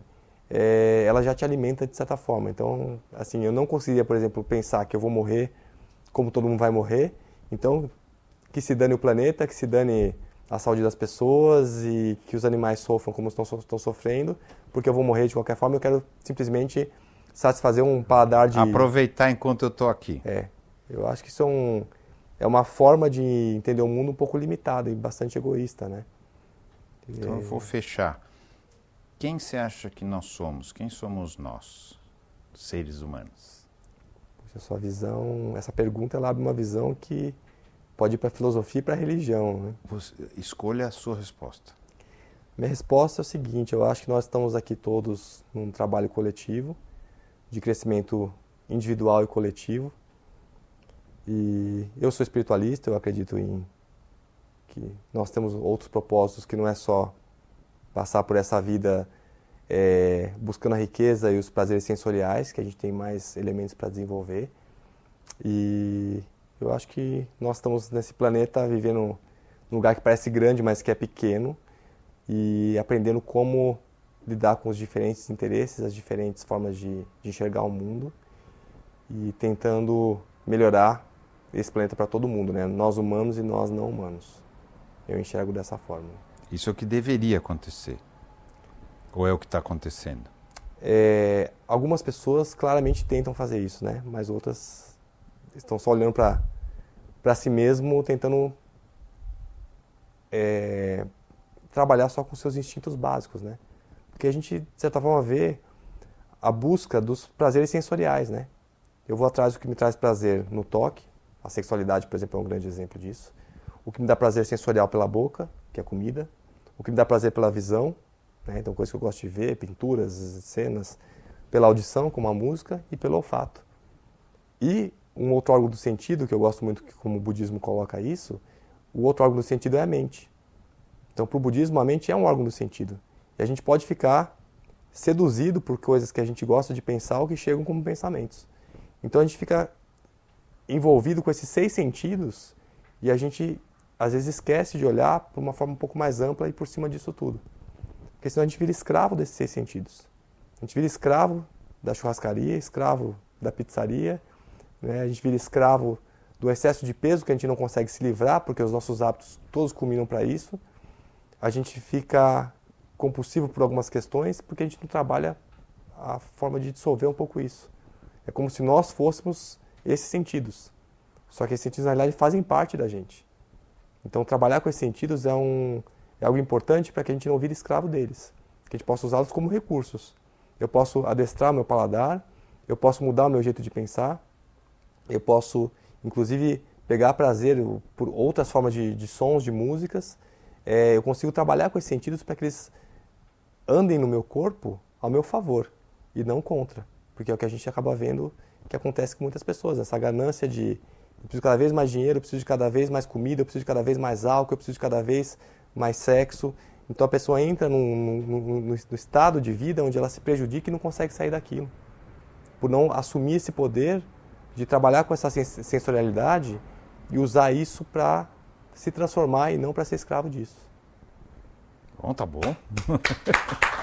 é, ela já te alimenta de certa forma. Então, assim, eu não conseguiria, por exemplo, pensar que eu vou morrer como todo mundo vai morrer. Então, que se dane o planeta, que se dane a saúde das pessoas e que os animais sofram como estão, estão sofrendo, porque eu vou morrer de qualquer forma, eu quero simplesmente satisfazer um paladar de... Aproveitar enquanto eu estou aqui. É, eu acho que isso é, um, é uma forma de entender o mundo um pouco limitada e bastante egoísta, né? Então eu vou fechar. Quem você acha que nós somos? Quem somos nós, seres humanos? Poxa, sua visão, essa pergunta ela abre uma visão que Pode ir para filosofia e para religião. Né? Você, escolha a sua resposta. Minha resposta é o seguinte: eu acho que nós estamos aqui todos num trabalho coletivo, de crescimento individual e coletivo. E eu sou espiritualista, eu acredito em que nós temos outros propósitos que não é só passar por essa vida é, buscando a riqueza e os prazeres sensoriais, que a gente tem mais elementos para desenvolver. E eu acho que nós estamos nesse planeta vivendo num lugar que parece grande, mas que é pequeno e aprendendo como lidar com os diferentes interesses, as diferentes formas de, de enxergar o mundo e tentando melhorar esse planeta para todo mundo, né? Nós humanos e nós não humanos. Eu enxergo dessa forma. Isso é o que deveria acontecer? Ou é o que está acontecendo? É, algumas pessoas claramente tentam fazer isso, né? Mas outras estão só olhando para para si mesmo, tentando é, trabalhar só com seus instintos básicos, né? Porque a gente, de certa forma, vê a busca dos prazeres sensoriais, né? Eu vou atrás do que me traz prazer no toque, a sexualidade, por exemplo, é um grande exemplo disso. O que me dá prazer sensorial pela boca, que é a comida. O que me dá prazer pela visão, né? então coisas que eu gosto de ver, pinturas, cenas. Pela audição, como a música, e pelo olfato. E um outro órgão do sentido, que eu gosto muito como o budismo coloca isso, o outro órgão do sentido é a mente. Então, para o budismo, a mente é um órgão do sentido. E a gente pode ficar seduzido por coisas que a gente gosta de pensar ou que chegam como pensamentos. Então, a gente fica envolvido com esses seis sentidos e a gente, às vezes, esquece de olhar por uma forma um pouco mais ampla e por cima disso tudo. Porque senão a gente vira escravo desses seis sentidos. A gente vira escravo da churrascaria, escravo da pizzaria, né? A gente vira escravo do excesso de peso que a gente não consegue se livrar, porque os nossos hábitos todos culminam para isso. A gente fica compulsivo por algumas questões, porque a gente não trabalha a forma de dissolver um pouco isso. É como se nós fôssemos esses sentidos. Só que esses sentidos, na realidade, fazem parte da gente. Então, trabalhar com esses sentidos é, um, é algo importante para que a gente não vire escravo deles. Que a gente possa usá-los como recursos. Eu posso adestrar meu paladar, eu posso mudar o meu jeito de pensar, eu posso, inclusive, pegar prazer por outras formas de, de sons, de músicas. É, eu consigo trabalhar com esses sentidos para que eles andem no meu corpo ao meu favor e não contra. Porque é o que a gente acaba vendo que acontece com muitas pessoas, essa ganância de eu preciso de cada vez mais dinheiro, eu preciso de cada vez mais comida, eu preciso de cada vez mais álcool, eu preciso de cada vez mais sexo. Então a pessoa entra num, num, num, estado de vida onde ela se prejudica e não consegue sair daquilo. Por não assumir esse poder de trabalhar com essa sensorialidade e usar isso para se transformar e não para ser escravo disso. Bom, tá bom.